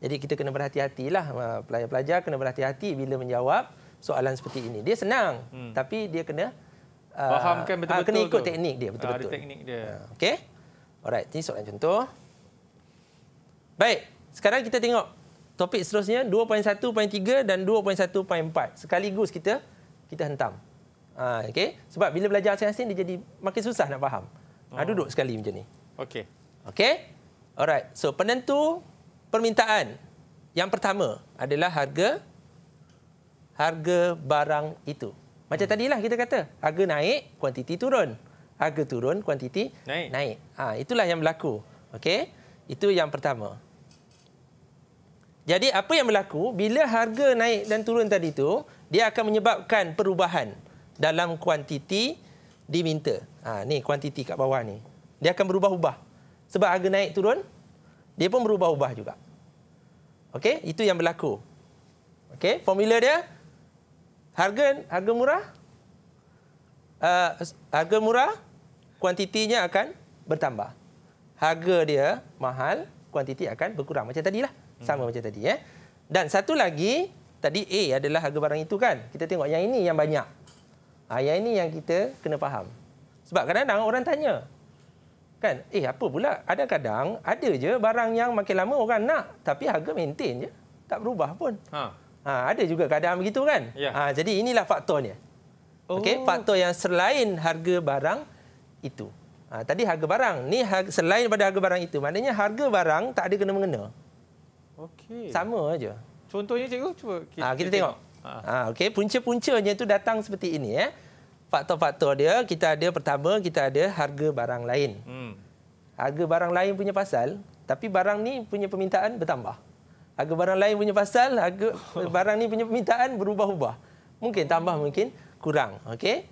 Speaker 3: Jadi kita kena berhati-hatilah ha, pelajar-pelajar kena berhati-hati bila menjawab soalan seperti ini. Dia senang hmm. tapi dia kena ah, fahamkan uh, betul-betul. Kena ikut tu. teknik dia betul-betul. Ada ah, teknik dia. Ha, okey? Alright, ini soalan contoh. Baik, sekarang kita tengok topik seterusnya 2.1.3 dan 2.1.4 sekaligus kita kita hentam. Ha, okay? Sebab bila belajar asing-asing, dia jadi makin susah nak faham. Ha, oh. duduk sekali macam ni. Okey. Okey? Alright. So, penentu permintaan yang pertama adalah harga harga barang itu. Macam hmm. tadilah kita kata. Harga naik, kuantiti turun. Harga turun, kuantiti naik. naik. Ha, itulah yang berlaku. Okey? Itu yang pertama. Jadi apa yang berlaku bila harga naik dan turun tadi itu dia akan menyebabkan perubahan dalam kuantiti diminta. Ha, ni kuantiti kat bawah ni. Dia akan berubah-ubah. Sebab harga naik turun, dia pun berubah-ubah juga. Okey, itu yang berlaku. Okey, formula dia harga harga murah uh, harga murah kuantitinya akan bertambah. Harga dia mahal, kuantiti akan berkurang macam tadilah. Sama hmm. macam tadi. Eh? Dan satu lagi, tadi A adalah harga barang itu kan. Kita tengok yang ini yang banyak. Ha, yang ini yang kita kena faham. Sebab kadang-kadang orang tanya. kan, Eh, apa pula? Ada kadang ada je barang yang makin lama orang nak. Tapi harga maintain je. Tak berubah pun. Ha. Ha, ada juga kadang begitu kan? Ya. Ha, jadi inilah faktornya. Oh. Okay? Faktor yang selain harga barang itu. Ha, tadi harga barang. ni harga, Selain pada harga barang itu. Maknanya harga barang tak ada kena-mengena. kena mengena Okey. Sama aja.
Speaker 2: Contohnya cikgu cuba kita, ah, kita tengok.
Speaker 3: Ha, ha okey punca-puncanya tu datang seperti ini eh. Faktor-faktor dia kita ada pertama kita ada harga barang lain. Hmm. Harga barang lain punya pasal tapi barang ni punya permintaan bertambah. Harga barang lain punya pasal harga barang ni punya permintaan berubah-ubah. Mungkin tambah mungkin kurang. Okey.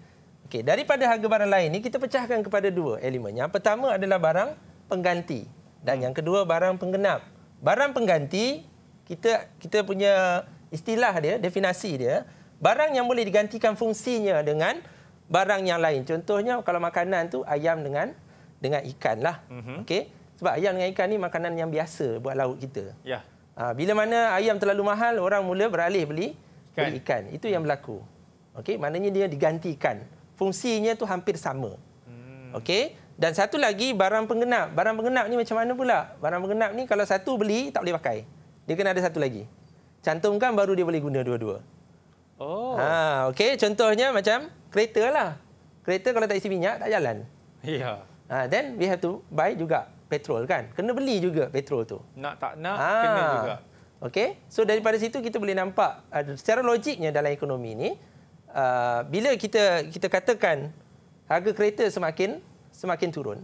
Speaker 3: Okey, daripada harga barang lain ni kita pecahkan kepada dua elemen. Yang pertama adalah barang pengganti dan hmm. yang kedua barang penggenap barang pengganti kita kita punya istilah dia definasi dia barang yang boleh digantikan fungsinya dengan barang yang lain contohnya kalau makanan tu ayam dengan dengan ikan lah mm-hmm. okey sebab ayam dengan ikan ni makanan yang biasa buat laut kita ya yeah. Ha, bila mana ayam terlalu mahal orang mula beralih beli ikan, beli ikan. itu yang berlaku okay maknanya dia digantikan fungsinya tu hampir sama mm. okey dan satu lagi barang penggenap. Barang penggenap ni macam mana pula? Barang penggenap ni kalau satu beli tak boleh pakai. Dia kena ada satu lagi. Cantumkan baru dia boleh guna dua-dua. Oh. Ha, okey, contohnya macam kereta lah. Kereta kalau tak isi minyak tak jalan. Ya. Yeah. Ha, then we have to buy juga petrol kan? Kena beli juga petrol tu. Nak
Speaker 2: tak nak ha. kena juga.
Speaker 3: Okey. So daripada situ kita boleh nampak secara logiknya dalam ekonomi ni uh, bila kita kita katakan harga kereta semakin semakin turun.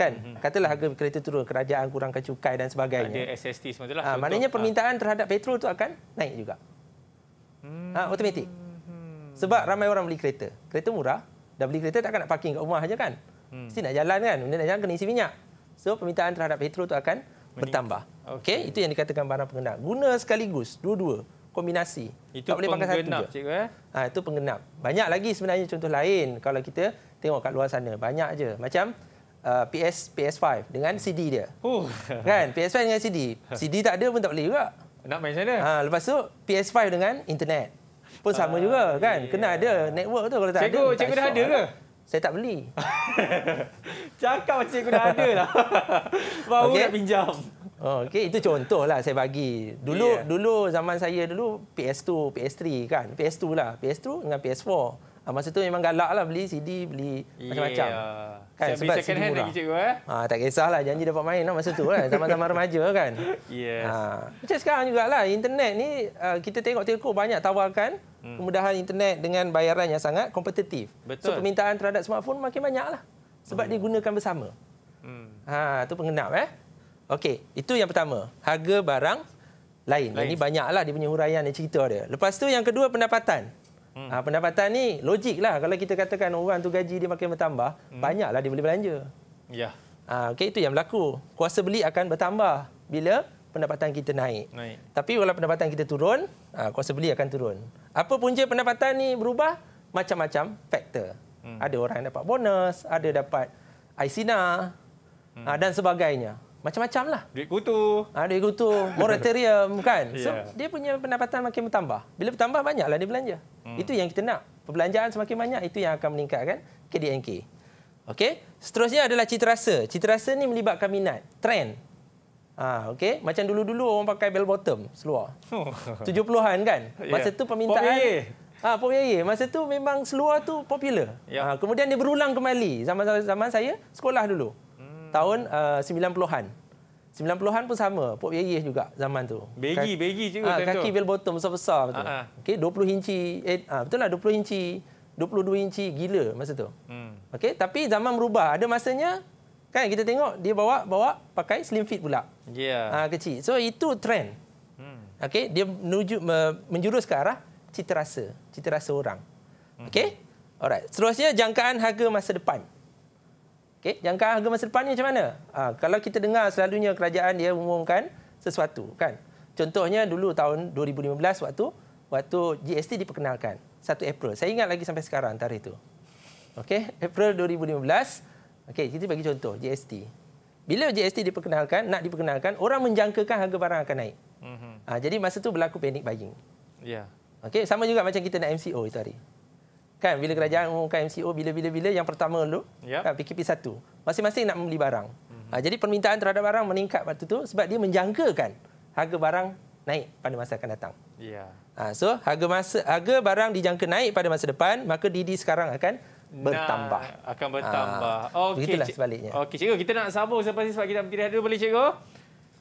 Speaker 3: Kan? Mm-hmm. Katalah harga kereta turun, kerajaan kurangkan cukai dan sebagainya. Ada SST semacam ha, Maknanya ah. permintaan ha. terhadap petrol itu akan naik juga. Ah, hmm. Ha, automatik. Hmm. Sebab ramai orang beli kereta. Kereta murah, dah beli kereta takkan nak parking kat rumah saja kan? Hmm. Mesti nak jalan kan? Bila nak jalan kena isi minyak. So permintaan terhadap petrol itu akan Menik. bertambah. Okey, okay? itu yang dikatakan barang pengendap. Guna sekaligus, dua-dua kombinasi. Itu tak boleh pakai satu je. eh? ha, itu penggenap. Banyak lagi sebenarnya contoh lain kalau kita tengok kat luar sana banyak aje macam uh, PS PS5 dengan CD dia. Huh. Oh. Kan PS5 dengan CD. CD tak ada pun tak boleh juga. Nak main sana? Ha lepas tu PS5 dengan internet. Pun sama uh, juga ya, kan ya, kena ya. ada network tu kalau tak cikgu, ada. Cikgu cikgu dah ada ke? Saya tak beli.
Speaker 2: Cakap macam cikgu dah ada lah. Baru okay. nak pinjam.
Speaker 3: Oh, okay. itu contoh lah saya bagi. Dulu yeah. dulu zaman saya dulu PS2, PS3 kan. PS2 lah. PS2 dengan PS4. uh Ah, masa tu memang galak lah beli CD, beli macam-macam. Yeah. Kan? sebab CD murah lagi cikgu. Eh? Ah, tak kisahlah, janji dapat main lah masa tu lah. Zaman-zaman remaja kan.
Speaker 1: Yes. Ah.
Speaker 3: Macam sekarang juga lah internet ni ah, kita tengok telco banyak tawarkan hmm. kemudahan internet dengan bayaran yang sangat kompetitif. Betul. So, permintaan terhadap smartphone makin banyak lah. Sebab hmm. digunakan bersama. Hmm. Ah, tu pengenap eh. Okey, itu yang pertama. Harga barang lain. lain. Ini banyaklah dia punya huraian dia cerita dia. Lepas tu yang kedua pendapatan. Hmm. Ha, pendapatan ni logik lah. Kalau kita katakan orang tu gaji dia makin bertambah, hmm. banyaklah dia boleh belanja. Ya. Ha, okay, itu yang berlaku. Kuasa beli akan bertambah bila pendapatan kita naik. naik. Tapi kalau pendapatan kita turun, ha, kuasa beli akan turun. Apa punca pendapatan ni berubah? Macam-macam faktor.
Speaker 1: Hmm. Ada orang yang
Speaker 3: dapat bonus, ada dapat icna hmm. ha, dan sebagainya macam-macam lah. Duit kutu. Ha, duit kutu, moratorium kan. So, yeah. dia punya pendapatan makin bertambah. Bila bertambah, banyaklah dia belanja. Hmm. Itu yang kita nak. Perbelanjaan semakin banyak, itu yang akan meningkatkan KDNK. Okey, seterusnya adalah citra Citra Citarasa ni melibatkan minat, trend. Ha, okay? Macam dulu-dulu orang pakai bell bottom seluar. Oh. 70-an kan? Ya. Masa yeah. tu permintaan... Ah, Pop Yaya. Masa tu memang seluar tu popular. Yeah. Ya. Ha, kemudian dia berulang kembali zaman-zaman saya sekolah dulu tahun uh, 90-an. 90-an pun sama. Pop Yeyeh juga zaman tu. Begi, kan- begi juga ah, kan ha, Kaki bell bottom besar-besar tu. Uh ah, -huh. Ah. Okey, 20 inci. Eh, ha, betul lah 20 inci. 22 inci gila masa tu. Hmm. Okey, tapi zaman berubah. Ada masanya kan kita tengok dia bawa bawa pakai slim fit pula. Yeah. Ya. Ha, kecil. So itu trend. Hmm. Okey, dia menuju menjurus ke arah citarasa, citarasa orang. Hmm. Okey? Alright. Seterusnya jangkaan harga masa depan. Yang jangka harga masa depannya macam mana? Ha, kalau kita dengar selalunya kerajaan dia umumkan sesuatu, kan? Contohnya dulu tahun 2015 waktu waktu GST diperkenalkan 1 April. Saya ingat lagi sampai sekarang antara itu. okay? April 2015. okay? kita bagi contoh GST. Bila GST diperkenalkan, nak diperkenalkan, orang menjangkakan harga barang akan naik. Mhm. Ha, jadi masa tu berlaku panic buying. Ya. Yeah. Okey, sama juga macam kita nak MCO itu hari kan bila kerajaan umumkan oh, MCO bila-bila-bila yang pertama dulu yep. Ya. kan PKP 1 masing-masing nak membeli barang. Mm-hmm. jadi permintaan terhadap barang meningkat waktu tu sebab dia menjangkakan harga barang naik pada masa akan datang. Yeah. Ha, so harga masa harga barang dijangka naik pada masa depan maka DD sekarang akan bertambah. Nah, akan ha, bertambah. Ha, begitulah sebaliknya. Okey cikgu kita nak sambung sebab kita nak berhenti dulu boleh cikgu?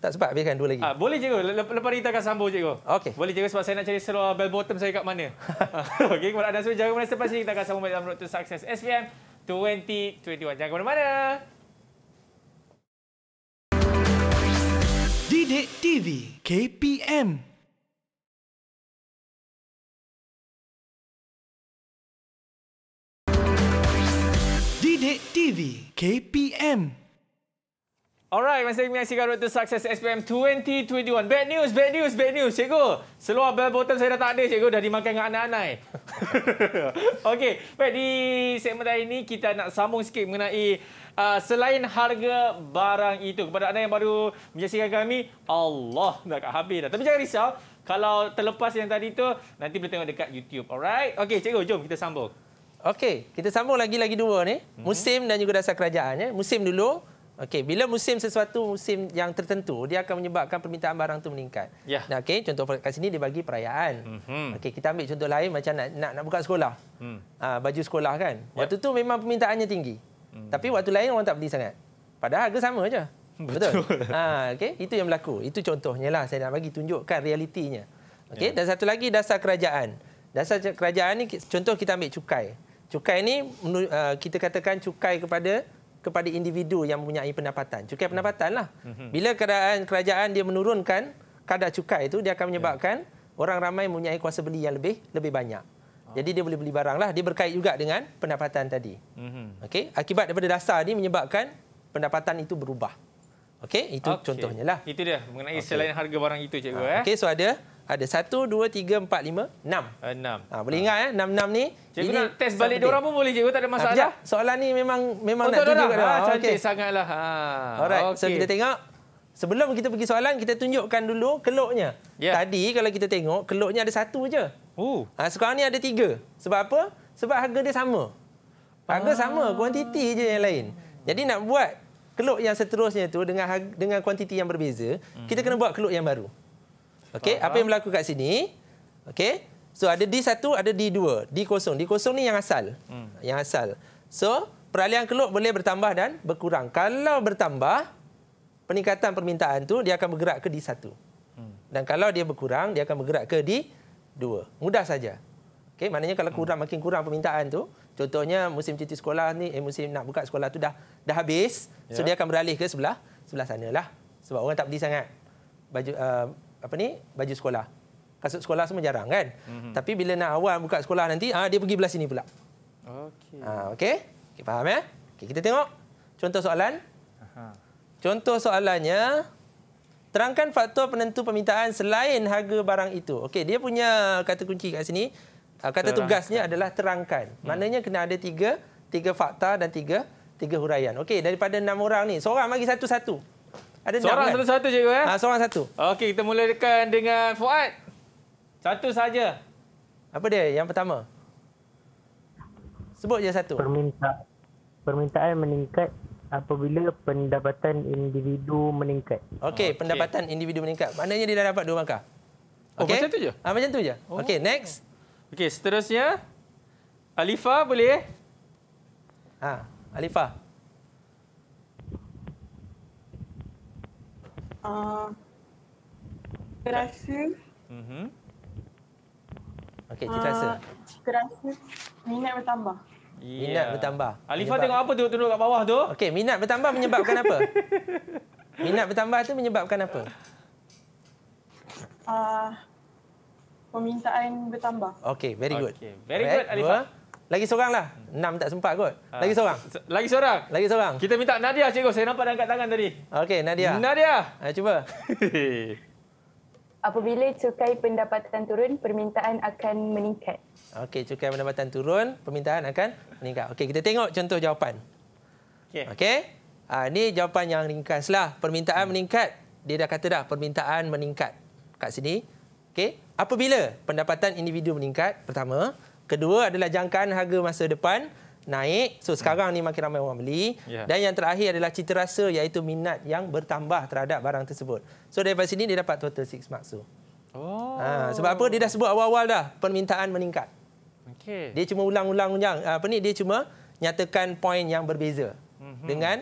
Speaker 3: Tak sempat habiskan dua lagi. Ha,
Speaker 2: boleh cikgu. Lepas ni kita akan sambung cikgu. Okey. Boleh cikgu sebab saya nak cari seluar bell bottom saya kat mana. Ah, okey. Kepada anda semua jangan mana selepas kita akan sambung dalam Road to Success SPM 2021. Jangan ke
Speaker 1: mana-mana. Didik TV KPM Didik TV KPM
Speaker 2: Alright, masih menyaksikan Road to Success SPM 2021. Bad news, bad news, bad news, cikgu. Seluar bell bottom saya dah tak ada, cikgu. Dah dimakan dengan anak-anak. Okey, baik. Di segmen hari ini, kita nak sambung sikit mengenai uh, selain harga barang itu. Kepada anda yang baru menyaksikan kami, Allah dah kat habis dah. Tapi jangan risau. Kalau terlepas yang tadi itu nanti boleh tengok dekat YouTube. Alright?
Speaker 3: Okey, cikgu, jom kita sambung. Okey, kita sambung lagi-lagi dua ni. Hmm. Musim dan juga dasar kerajaan. Ya. Musim dulu, Okey, bila musim sesuatu musim yang tertentu, dia akan menyebabkan permintaan barang tu meningkat. Ya. Yeah. Okey, contoh kat sini dia bagi perayaan. Mm-hmm. Okey, kita ambil contoh lain macam nak nak, nak buka sekolah. Mm. Ha, baju sekolah kan. Yep. Ya. Waktu tu memang permintaannya tinggi. Mm. Tapi waktu lain orang tak beli sangat. Padahal harga sama aja. Betul. ha, okey, itu yang berlaku. Itu contohnya lah saya nak bagi tunjukkan realitinya. Okey, yeah. dan satu lagi dasar kerajaan. Dasar kerajaan ni contoh kita ambil cukai. Cukai ni ah, kita katakan cukai kepada kepada individu yang mempunyai pendapatan. Cukai hmm. pendapatan lah. Hmm. Bila kerajaan, kerajaan dia menurunkan kadar cukai itu, dia akan ya. menyebabkan yeah. orang ramai mempunyai kuasa beli yang lebih lebih banyak. Ah. Jadi dia boleh beli barang lah. Dia berkait juga dengan pendapatan tadi. Hmm. Okay? Akibat daripada dasar ini menyebabkan pendapatan itu berubah. Okey, itu okay. contohnya lah.
Speaker 2: Itu dia mengenai okay. selain harga
Speaker 3: barang itu cikgu ha. eh. Okey, so ada ada satu, dua, tiga, empat, lima, enam. Eh, enam. Ha, boleh ingat ya, eh? Enam, 6 ni. Cikgu ini nak test balik diorang pun boleh cikgu, tak ada masalah. Ha, Soalan ni memang memang Untuk nak tunjuk. Ha, ha, cantik okay. sangatlah. Ha.
Speaker 2: Alright, okay. so kita tengok.
Speaker 3: Sebelum kita pergi soalan, kita tunjukkan dulu keloknya. Yeah. Tadi kalau kita tengok, keloknya ada satu je. Ha, sekarang ni ada tiga. Sebab apa? Sebab harga dia sama. Harga ah. sama, kuantiti je yang lain. Jadi nak buat kelok yang seterusnya tu dengan dengan kuantiti yang berbeza, mm -hmm. kita kena buat kelok yang baru. Okey, apa yang berlaku kat sini? Okey. So ada D1, ada D2. D0. D0 ni yang asal. Hmm. Yang asal. So, peralihan keluk boleh bertambah dan berkurang. Kalau bertambah, peningkatan permintaan tu dia akan bergerak ke D1. Hmm. Dan kalau dia berkurang, dia akan bergerak ke D2. Mudah saja. Okey, maknanya kalau hmm. kurang hmm. makin kurang permintaan tu, contohnya musim cuti sekolah ni, eh, musim nak buka sekolah tu dah dah habis. Yeah. So ya. dia akan beralih ke sebelah sebelah sanalah. Sebab orang tak beli sangat baju uh, apa ni baju sekolah kasut sekolah semua jarang kan
Speaker 1: mm-hmm. tapi
Speaker 3: bila nak awal buka sekolah nanti ah dia pergi belah sini pula okey ah okey okay, faham eh ya? okay, kita tengok contoh soalan Aha. contoh soalannya terangkan faktor penentu permintaan selain harga barang itu okey dia punya kata kunci kat sini ah, kata tugasnya adalah terangkan hmm. maknanya kena ada tiga tiga fakta dan tiga tiga huraian okey daripada enam orang ni seorang bagi satu-satu ada seorang kan? satu-satu
Speaker 2: cikgu ya? Ha, seorang satu. Okey,
Speaker 3: kita mulakan dengan Fuad. Satu saja. Apa dia yang pertama? Sebut je satu. Perminta permintaan meningkat apabila pendapatan individu meningkat. Okey, okay. pendapatan individu meningkat. Maknanya dia dah dapat dua markah. Oh, Okey. Oh, macam tu je. Ha, macam tu je. Oh. Okey, next. Okey, seterusnya Alifa boleh? Ha, Alifa.
Speaker 2: Ah, cik rasa
Speaker 3: mm-hmm. Okay, cik uh,
Speaker 2: Cik rasa minat bertambah
Speaker 3: yeah. Minat bertambah Alifah tengok apa tu tunduk kat bawah tu Okay, minat bertambah menyebabkan apa? minat bertambah tu menyebabkan apa?
Speaker 2: Uh, permintaan bertambah
Speaker 3: Okay, very good okay. Very good, Alifah lagi seorang lah. Enam tak sempat kot. Ah. Lagi seorang. Lagi seorang. Lagi seorang. Kita minta Nadia cikgu. Saya nampak dah angkat tangan tadi. Okey, Nadia. Nadia. Ha, cuba.
Speaker 2: Apabila cukai pendapatan turun, permintaan akan meningkat.
Speaker 3: Okey, cukai pendapatan turun, permintaan akan meningkat. Okey, kita tengok contoh jawapan. Okey. Okey. Ha, ah, ini jawapan yang ringkaslah. Permintaan hmm. meningkat. Dia dah kata dah, permintaan meningkat. Kat sini. Okey. Apabila pendapatan individu meningkat, pertama, Kedua adalah jangkaan harga masa depan naik. So hmm. sekarang ni makin ramai orang beli. Yeah. Dan yang terakhir adalah cita rasa iaitu minat yang bertambah terhadap barang tersebut. So dari sini dia dapat total 6 marks tu.
Speaker 1: Oh. Ha, sebab
Speaker 3: apa? Dia dah sebut awal-awal dah permintaan meningkat. Okay. Dia cuma ulang-ulang yang ah, apa ni dia cuma nyatakan poin yang berbeza
Speaker 1: mm-hmm. dengan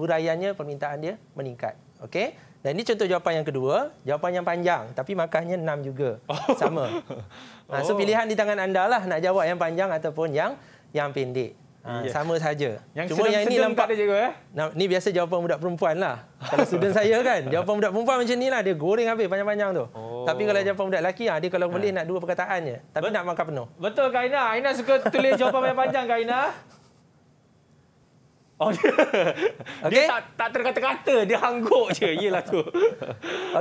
Speaker 3: huraiannya permintaan dia meningkat. Okey. Dan ini contoh jawapan yang kedua, jawapan yang panjang tapi markahnya 6 juga. Oh. Sama. Ha, so oh. pilihan di tangan anda lah nak jawab yang panjang ataupun yang yang pendek. Ha, yeah. Sama saja. Yang Cuma yang ini nampak dia cikgu eh? biasa jawapan budak perempuan lah. Kalau student saya kan, jawapan budak perempuan macam ni lah. Dia goreng habis panjang-panjang tu. Oh. Tapi kalau jawapan budak lelaki, ha, dia kalau boleh ha. nak dua perkataan je. Tapi Bet nak makan penuh.
Speaker 2: Betul Kak Aina. Aina suka tulis jawapan yang panjang
Speaker 3: Kak Aina. Oh, dia, okay. dia tak,
Speaker 2: tak terkata-kata. Dia hangguk je. Yelah tu.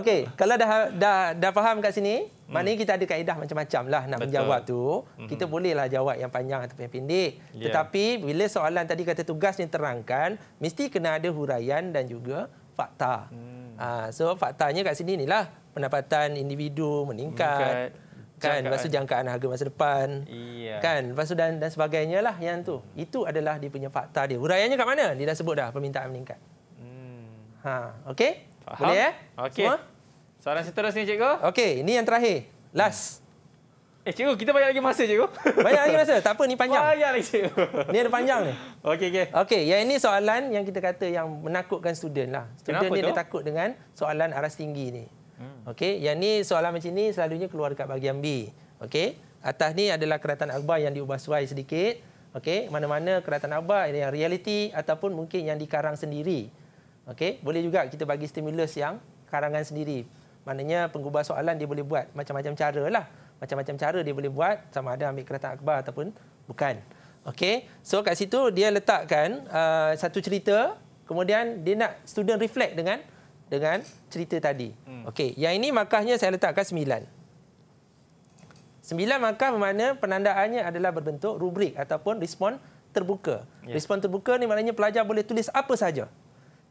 Speaker 3: Okey, kalau dah, ha- dah, dah faham kat sini, Maknanya kita ada kaedah macam-macam lah nak Betul. menjawab tu. Hmm. Kita bolehlah jawab yang panjang atau yang pendek. Yeah. Tetapi bila soalan tadi kata tugas ni terangkan, mesti kena ada huraian dan juga fakta. Hmm. Ha, so faktanya kat sini inilah pendapatan individu meningkat. meningkat kan masa jangkaan harga masa depan
Speaker 1: iya. kan
Speaker 3: lepas tu dan dan sebagainya lah yang tu hmm. itu adalah dia punya fakta dia huraiannya kat mana dia dah sebut dah permintaan meningkat hmm. ha okey boleh ya eh? okay. semua Soalan seterusnya cikgu. Okey, ini yang terakhir. Last. Eh cikgu, kita banyak lagi masa cikgu. Banyak lagi masa. Tak apa ni panjang. Banyak lagi cikgu. Ini ada panjang ni. Okey okey. Okey, yang ini soalan yang kita kata yang menakutkan student lah. Student Kenapa ni tu? dia takut dengan soalan aras tinggi ni. Hmm. Okey, yang ni soalan macam ni selalunya keluar dekat bahagian B. Okey. Atas ni adalah keratan akbar yang diubah suai sedikit. Okey, mana-mana keratan ini yang realiti ataupun mungkin yang dikarang sendiri. Okey, boleh juga kita bagi stimulus yang karangan sendiri. Maknanya pengubah soalan dia boleh buat macam-macam cara lah. Macam-macam cara dia boleh buat sama ada ambil kereta akbar ataupun bukan. Okey. So kat situ dia letakkan uh, satu cerita kemudian dia nak student reflect dengan dengan cerita tadi. Hmm. Okey, yang ini markahnya saya letakkan sembilan sembilan markah bermakna penandaannya adalah berbentuk rubrik ataupun respon terbuka. Yeah. Respon terbuka ni maknanya pelajar boleh tulis apa saja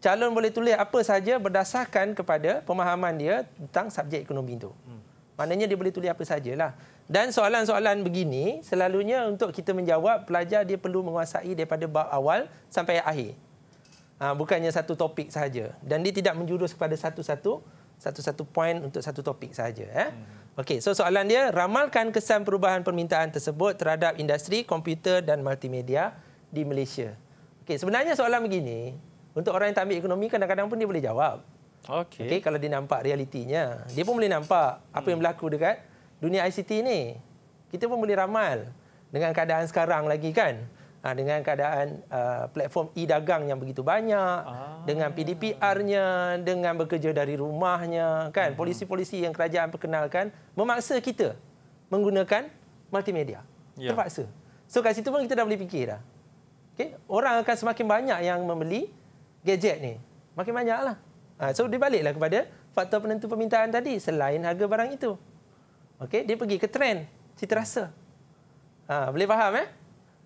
Speaker 3: calon boleh tulis apa saja berdasarkan kepada pemahaman dia tentang subjek ekonomi itu. Hmm. Maknanya dia boleh tulis apa sajalah. Dan soalan-soalan begini selalunya untuk kita menjawab pelajar dia perlu menguasai daripada bab awal sampai akhir. Ha, bukannya satu topik saja Dan dia tidak menjurus kepada satu-satu satu-satu poin untuk satu topik saja. Eh? Hmm. Okey, so soalan dia, ramalkan kesan perubahan permintaan tersebut terhadap industri komputer dan multimedia di Malaysia. Okey, sebenarnya soalan begini, untuk orang yang tak ambil ekonomi kadang-kadang pun dia boleh jawab. Okey. Okay, kalau dia nampak realitinya, dia pun boleh nampak apa hmm. yang berlaku dekat dunia ICT ni. Kita pun boleh ramal dengan keadaan sekarang lagi kan. Ha, dengan keadaan uh, platform e-dagang yang begitu banyak, ah. dengan PDPR-nya, dengan bekerja dari rumahnya, kan? Hmm. Polisi-polisi yang kerajaan perkenalkan memaksa kita menggunakan multimedia. Yeah. Terpaksa. So kat situ pun kita dah boleh fikir dah. Okay? Orang akan semakin banyak yang membeli gadget ni makin banyak lah. Ha, so dibaliklah kepada faktor penentu permintaan tadi selain harga barang itu. Okey, dia pergi ke trend, cita rasa. Ha, boleh faham eh?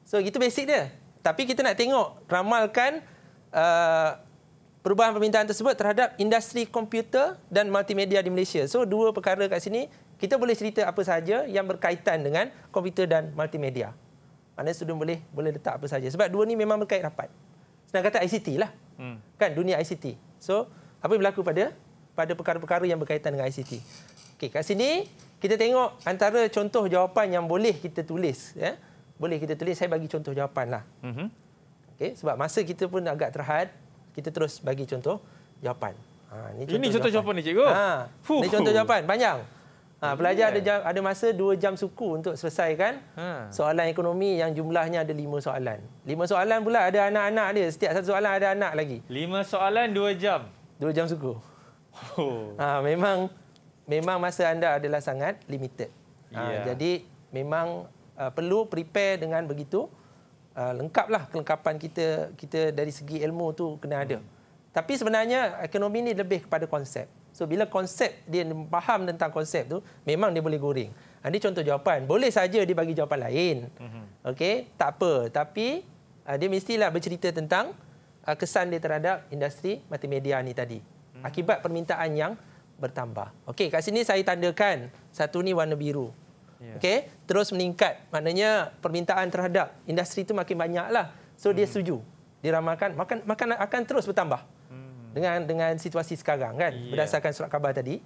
Speaker 3: So itu basic dia. Tapi kita nak tengok ramalkan uh, perubahan permintaan tersebut terhadap industri komputer dan multimedia di Malaysia. So dua perkara kat sini kita boleh cerita apa sahaja yang berkaitan dengan komputer dan multimedia. Mana student boleh boleh letak apa sahaja. Sebab dua ni memang berkait rapat. Senang kata ICT lah hmm. kan dunia ICT. So, apa yang berlaku pada pada perkara-perkara yang berkaitan dengan ICT. Okey, kat sini kita tengok antara contoh jawapan yang boleh kita tulis ya. Boleh kita tulis, saya bagi contoh jawapanlah. Mhm. Okey, sebab masa kita pun agak terhad, kita terus bagi contoh jawapan. Ha, ini contoh ini jawapan.
Speaker 2: jawapan ni cikgu. Ha. Ini contoh jawapan
Speaker 3: panjang. Ha, pelajar ada, eh. jam, ada masa 2 jam suku untuk selesaikan ha. soalan ekonomi yang jumlahnya ada 5 soalan. 5 soalan pula ada anak-anak dia. Setiap satu soalan ada anak lagi. 5 soalan 2 jam. 2 jam suku. Oh. Ha, memang memang masa anda adalah sangat limited. Ha, yeah. Jadi memang uh, perlu prepare dengan begitu. Uh, lengkaplah kelengkapan kita kita dari segi ilmu tu kena ada. Hmm. Tapi sebenarnya ekonomi ini lebih kepada konsep. So bila konsep dia faham tentang konsep tu, memang dia boleh goreng. Ini ha, contoh jawapan. Boleh saja dia bagi jawapan lain. Mhm. Okey, tak apa. Tapi ha, dia mestilah bercerita tentang ha, kesan dia terhadap industri multimedia ni tadi. Mhm. Akibat permintaan yang bertambah. Okey, kat sini saya tandakan satu ni warna biru. Okey, terus meningkat. Maknanya permintaan terhadap industri itu makin banyaklah. So dia mhm. setuju. Diramalkan makan makan akan terus bertambah dengan dengan situasi sekarang kan yeah. berdasarkan surat khabar tadi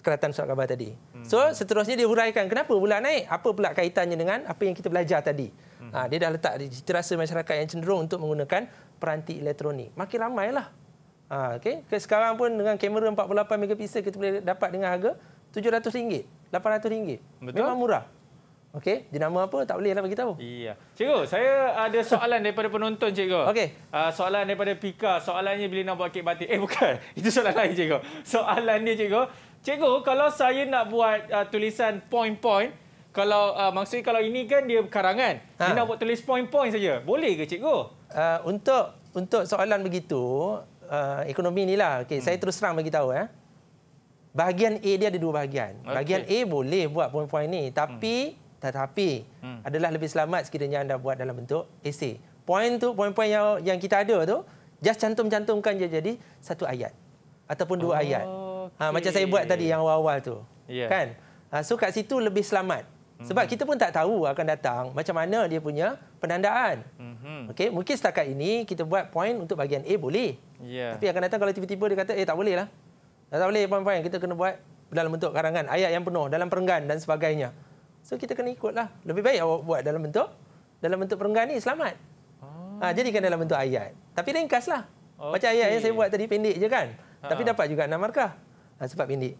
Speaker 3: keratan surat khabar tadi. Hmm. So seterusnya dia huraikan kenapa pula naik? Apa pula kaitannya dengan apa yang kita belajar tadi? Hmm. Ha, dia dah letak terasa masyarakat yang cenderung untuk menggunakan peranti elektronik. Makin ramailah. Ha, okay. Ke sekarang pun dengan kamera 48 megapiksel kita boleh dapat dengan harga RM700, RM800. Memang murah. Okey, dia nama apa? Tak boleh lah bagi tahu. Iya.
Speaker 2: Cikgu, saya ada soalan daripada penonton, cikgu. Okey. Uh, soalan daripada Pika. Soalannya bila nak buat kek batik. Eh, bukan. Itu soalan lain, cikgu. Soalan dia, cikgu. Cikgu, kalau saya nak buat uh, tulisan point-point, kalau uh, maksudnya kalau ini kan dia
Speaker 3: karangan. Ha. Dia nak buat tulis point-point saja. Boleh ke, cikgu? Uh, untuk untuk soalan begitu, uh, ekonomi inilah. Okey, hmm. saya terus terang bagi tahu ya. Eh. Bahagian A dia ada dua bahagian. Okay. Bahagian A boleh buat point-point ni, tapi hmm tetapi hmm. adalah lebih selamat sekiranya anda buat dalam bentuk esei. Poin tu, poin-poin yang yang kita ada tu, just cantum-cantumkan je jadi satu ayat ataupun dua oh, ayat. Okay. Ha, macam saya buat tadi yang awal-awal tu, yeah. kan? Ha, so kat situ lebih selamat. Sebab hmm. kita pun tak tahu akan datang macam mana dia punya penandaan. Mm-hmm. Okey, mungkin setakat ini kita buat point untuk bahagian A boleh. Yeah. Tapi akan datang kalau tiba-tiba dia kata eh tak boleh lah. Tak boleh poin-poin kita kena buat dalam bentuk karangan ayat yang penuh dalam perenggan dan sebagainya. So kita kena ikutlah. Lebih baik awak buat dalam bentuk dalam bentuk perenggan ni selamat. Ha, ah. Ha, jadikan dalam bentuk ayat. Tapi ringkaslah.
Speaker 1: Okay. Macam ayat yang saya
Speaker 3: buat tadi pendek je kan. Ha. Tapi dapat juga enam markah. Ha, sebab pendek.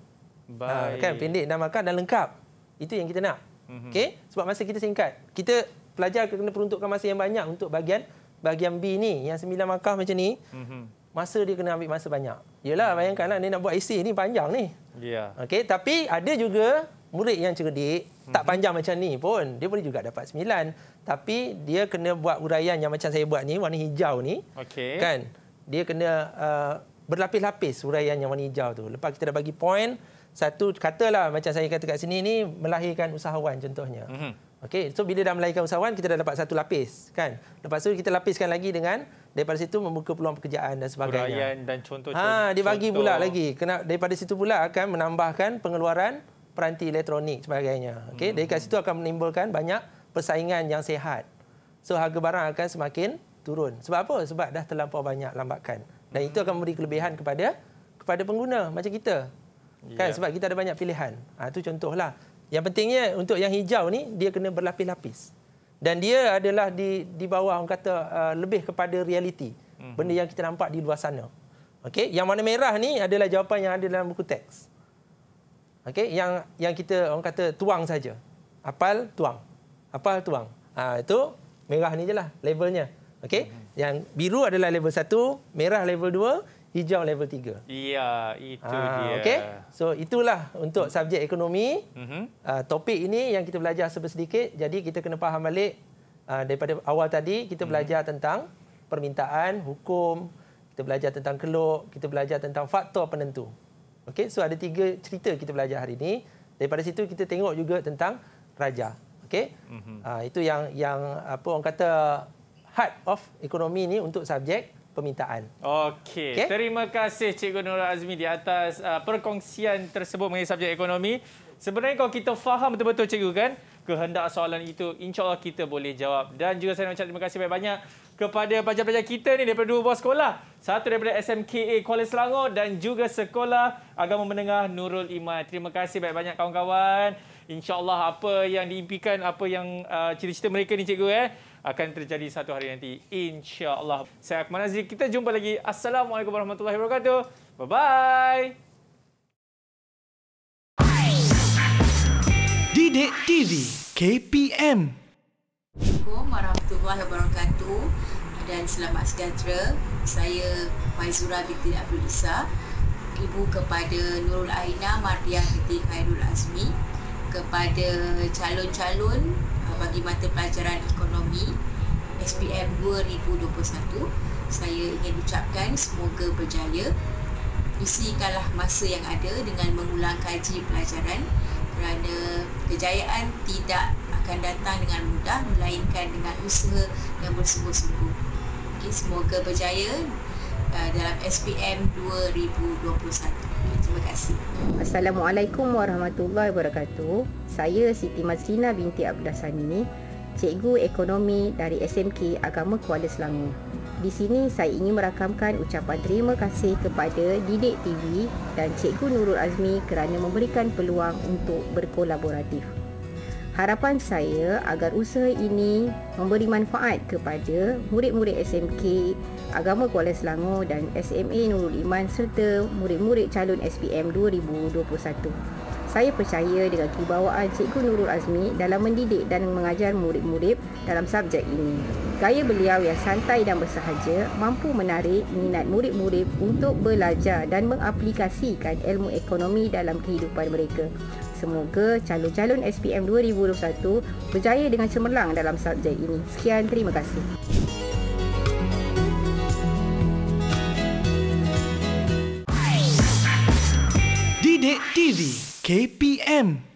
Speaker 1: Ha, kan pendek
Speaker 3: enam markah dan lengkap. Itu yang kita nak. Mm-hmm. Okey, sebab masa kita singkat. Kita pelajar kena peruntukkan masa yang banyak untuk bahagian bahagian B ni yang sembilan markah macam ni. Mm-hmm masa dia kena ambil masa banyak. Yalah bayangkanlah dia nak buat essay ni panjang ni. Ya. Yeah. Okey, tapi ada juga murid yang cerdik tak mhm. panjang macam ni pun dia boleh juga dapat 9 tapi dia kena buat huraian yang macam saya buat ni warna hijau ni
Speaker 1: okay. kan
Speaker 3: dia kena uh, berlapis-lapis huraian yang warna hijau tu lepas kita dah bagi point satu katalah macam saya kata kat sini ni melahirkan usahawan contohnya mm-hmm. okey so bila dah melahirkan usahawan kita dah dapat satu lapis kan lepas tu kita lapiskan lagi dengan daripada situ membuka peluang pekerjaan dan sebagainya huraian dan contoh-contoh Ah, ha, dibagi bagi pula lagi kena daripada situ pula akan menambahkan pengeluaran peranti elektronik sebagainya. Okey, hmm. dari kat situ akan menimbulkan banyak persaingan yang sehat. So harga barang akan semakin turun. Sebab apa? Sebab dah terlampau banyak lambakan. Dan itu akan memberi kelebihan kepada kepada pengguna macam kita. Kan ya. sebab kita ada banyak pilihan. Ah ha, tu contohlah. Yang pentingnya untuk yang hijau ni dia kena berlapis-lapis. Dan dia adalah di di bawah orang kata uh, lebih kepada realiti. Hmm. Benda yang kita nampak di luar sana. Okey, yang mana merah ni adalah jawapan yang ada dalam buku teks. Okey, yang yang kita orang kata tuang saja. Apal tuang. Apal tuang. Ha, itu merah ni jelah levelnya. Okey. Mhm. Yang biru adalah level 1, merah level 2, hijau level tiga.
Speaker 2: Ya, itu ha, dia. Okey.
Speaker 3: So itulah untuk subjek ekonomi. Uh-huh. Uh, topik ini yang kita belajar sedikit. Jadi kita kena faham balik uh, daripada awal tadi kita mhm. belajar uh-huh. tentang permintaan, hukum, kita belajar tentang keluk, kita belajar tentang faktor penentu. Okey, so ada tiga cerita kita belajar hari ini. Daripada situ kita tengok juga tentang raja. Okey, mm-hmm. uh, ah, itu yang yang apa orang kata heart of ekonomi ini untuk subjek permintaan.
Speaker 2: Okey. Okay. Terima kasih Cikgu Nurul Azmi di atas uh, perkongsian tersebut mengenai subjek ekonomi. Sebenarnya kalau kita faham betul-betul cikgu kan, kehendak soalan itu insya-Allah kita boleh jawab. Dan juga saya nak ucap terima kasih banyak-banyak kepada pelajar-pelajar kita ni daripada dua buah sekolah. Satu daripada SMKA Kuala Selangor dan juga Sekolah Agama Menengah Nurul Iman. Terima kasih banyak-banyak kawan-kawan. InsyaAllah apa yang diimpikan, apa yang uh, cita-cita mereka ni cikgu eh, akan terjadi satu hari nanti. InsyaAllah. Saya Akmal Aziz. Kita jumpa lagi. Assalamualaikum warahmatullahi wabarakatuh. Bye-bye.
Speaker 1: Didik TV KPM
Speaker 3: Assalamualaikum warahmatullahi wabarakatuh dan selamat sejahtera. Saya Maizura binti Abdul Isa, ibu kepada Nurul Aina Mardiah binti Khairul Azmi, kepada calon-calon uh, bagi mata pelajaran ekonomi SPM 2021. Saya ingin ucapkan semoga berjaya. Isikanlah masa yang ada dengan mengulang kaji pelajaran kerana kejayaan tidak akan datang dengan mudah
Speaker 1: melainkan dengan usaha yang bersungguh-sungguh. Okay, semoga berjaya uh, dalam SPM 2021. terima kasih.
Speaker 3: Assalamualaikum warahmatullahi wabarakatuh. Saya Siti Mazlina binti Abdullah Sani, Cikgu Ekonomi dari SMK Agama Kuala Selangor. Di sini saya ingin merakamkan ucapan terima kasih kepada Didik TV dan Cikgu Nurul Azmi kerana memberikan
Speaker 1: peluang untuk berkolaboratif. Harapan saya agar usaha ini memberi manfaat kepada murid-murid SMK Agama Kuala Selangor
Speaker 3: dan SMA Nurul Iman serta murid-murid calon SPM 2021. Saya percaya dengan kebawaan Cikgu Nurul Azmi dalam mendidik dan mengajar murid-murid dalam subjek ini. Gaya beliau yang santai dan bersahaja mampu menarik minat murid-murid untuk belajar dan mengaplikasikan ilmu ekonomi dalam kehidupan mereka. Semoga calon-calon SPM 2021 berjaya dengan cemerlang dalam subjek ini. Sekian, terima kasih.
Speaker 1: Didik TV KPM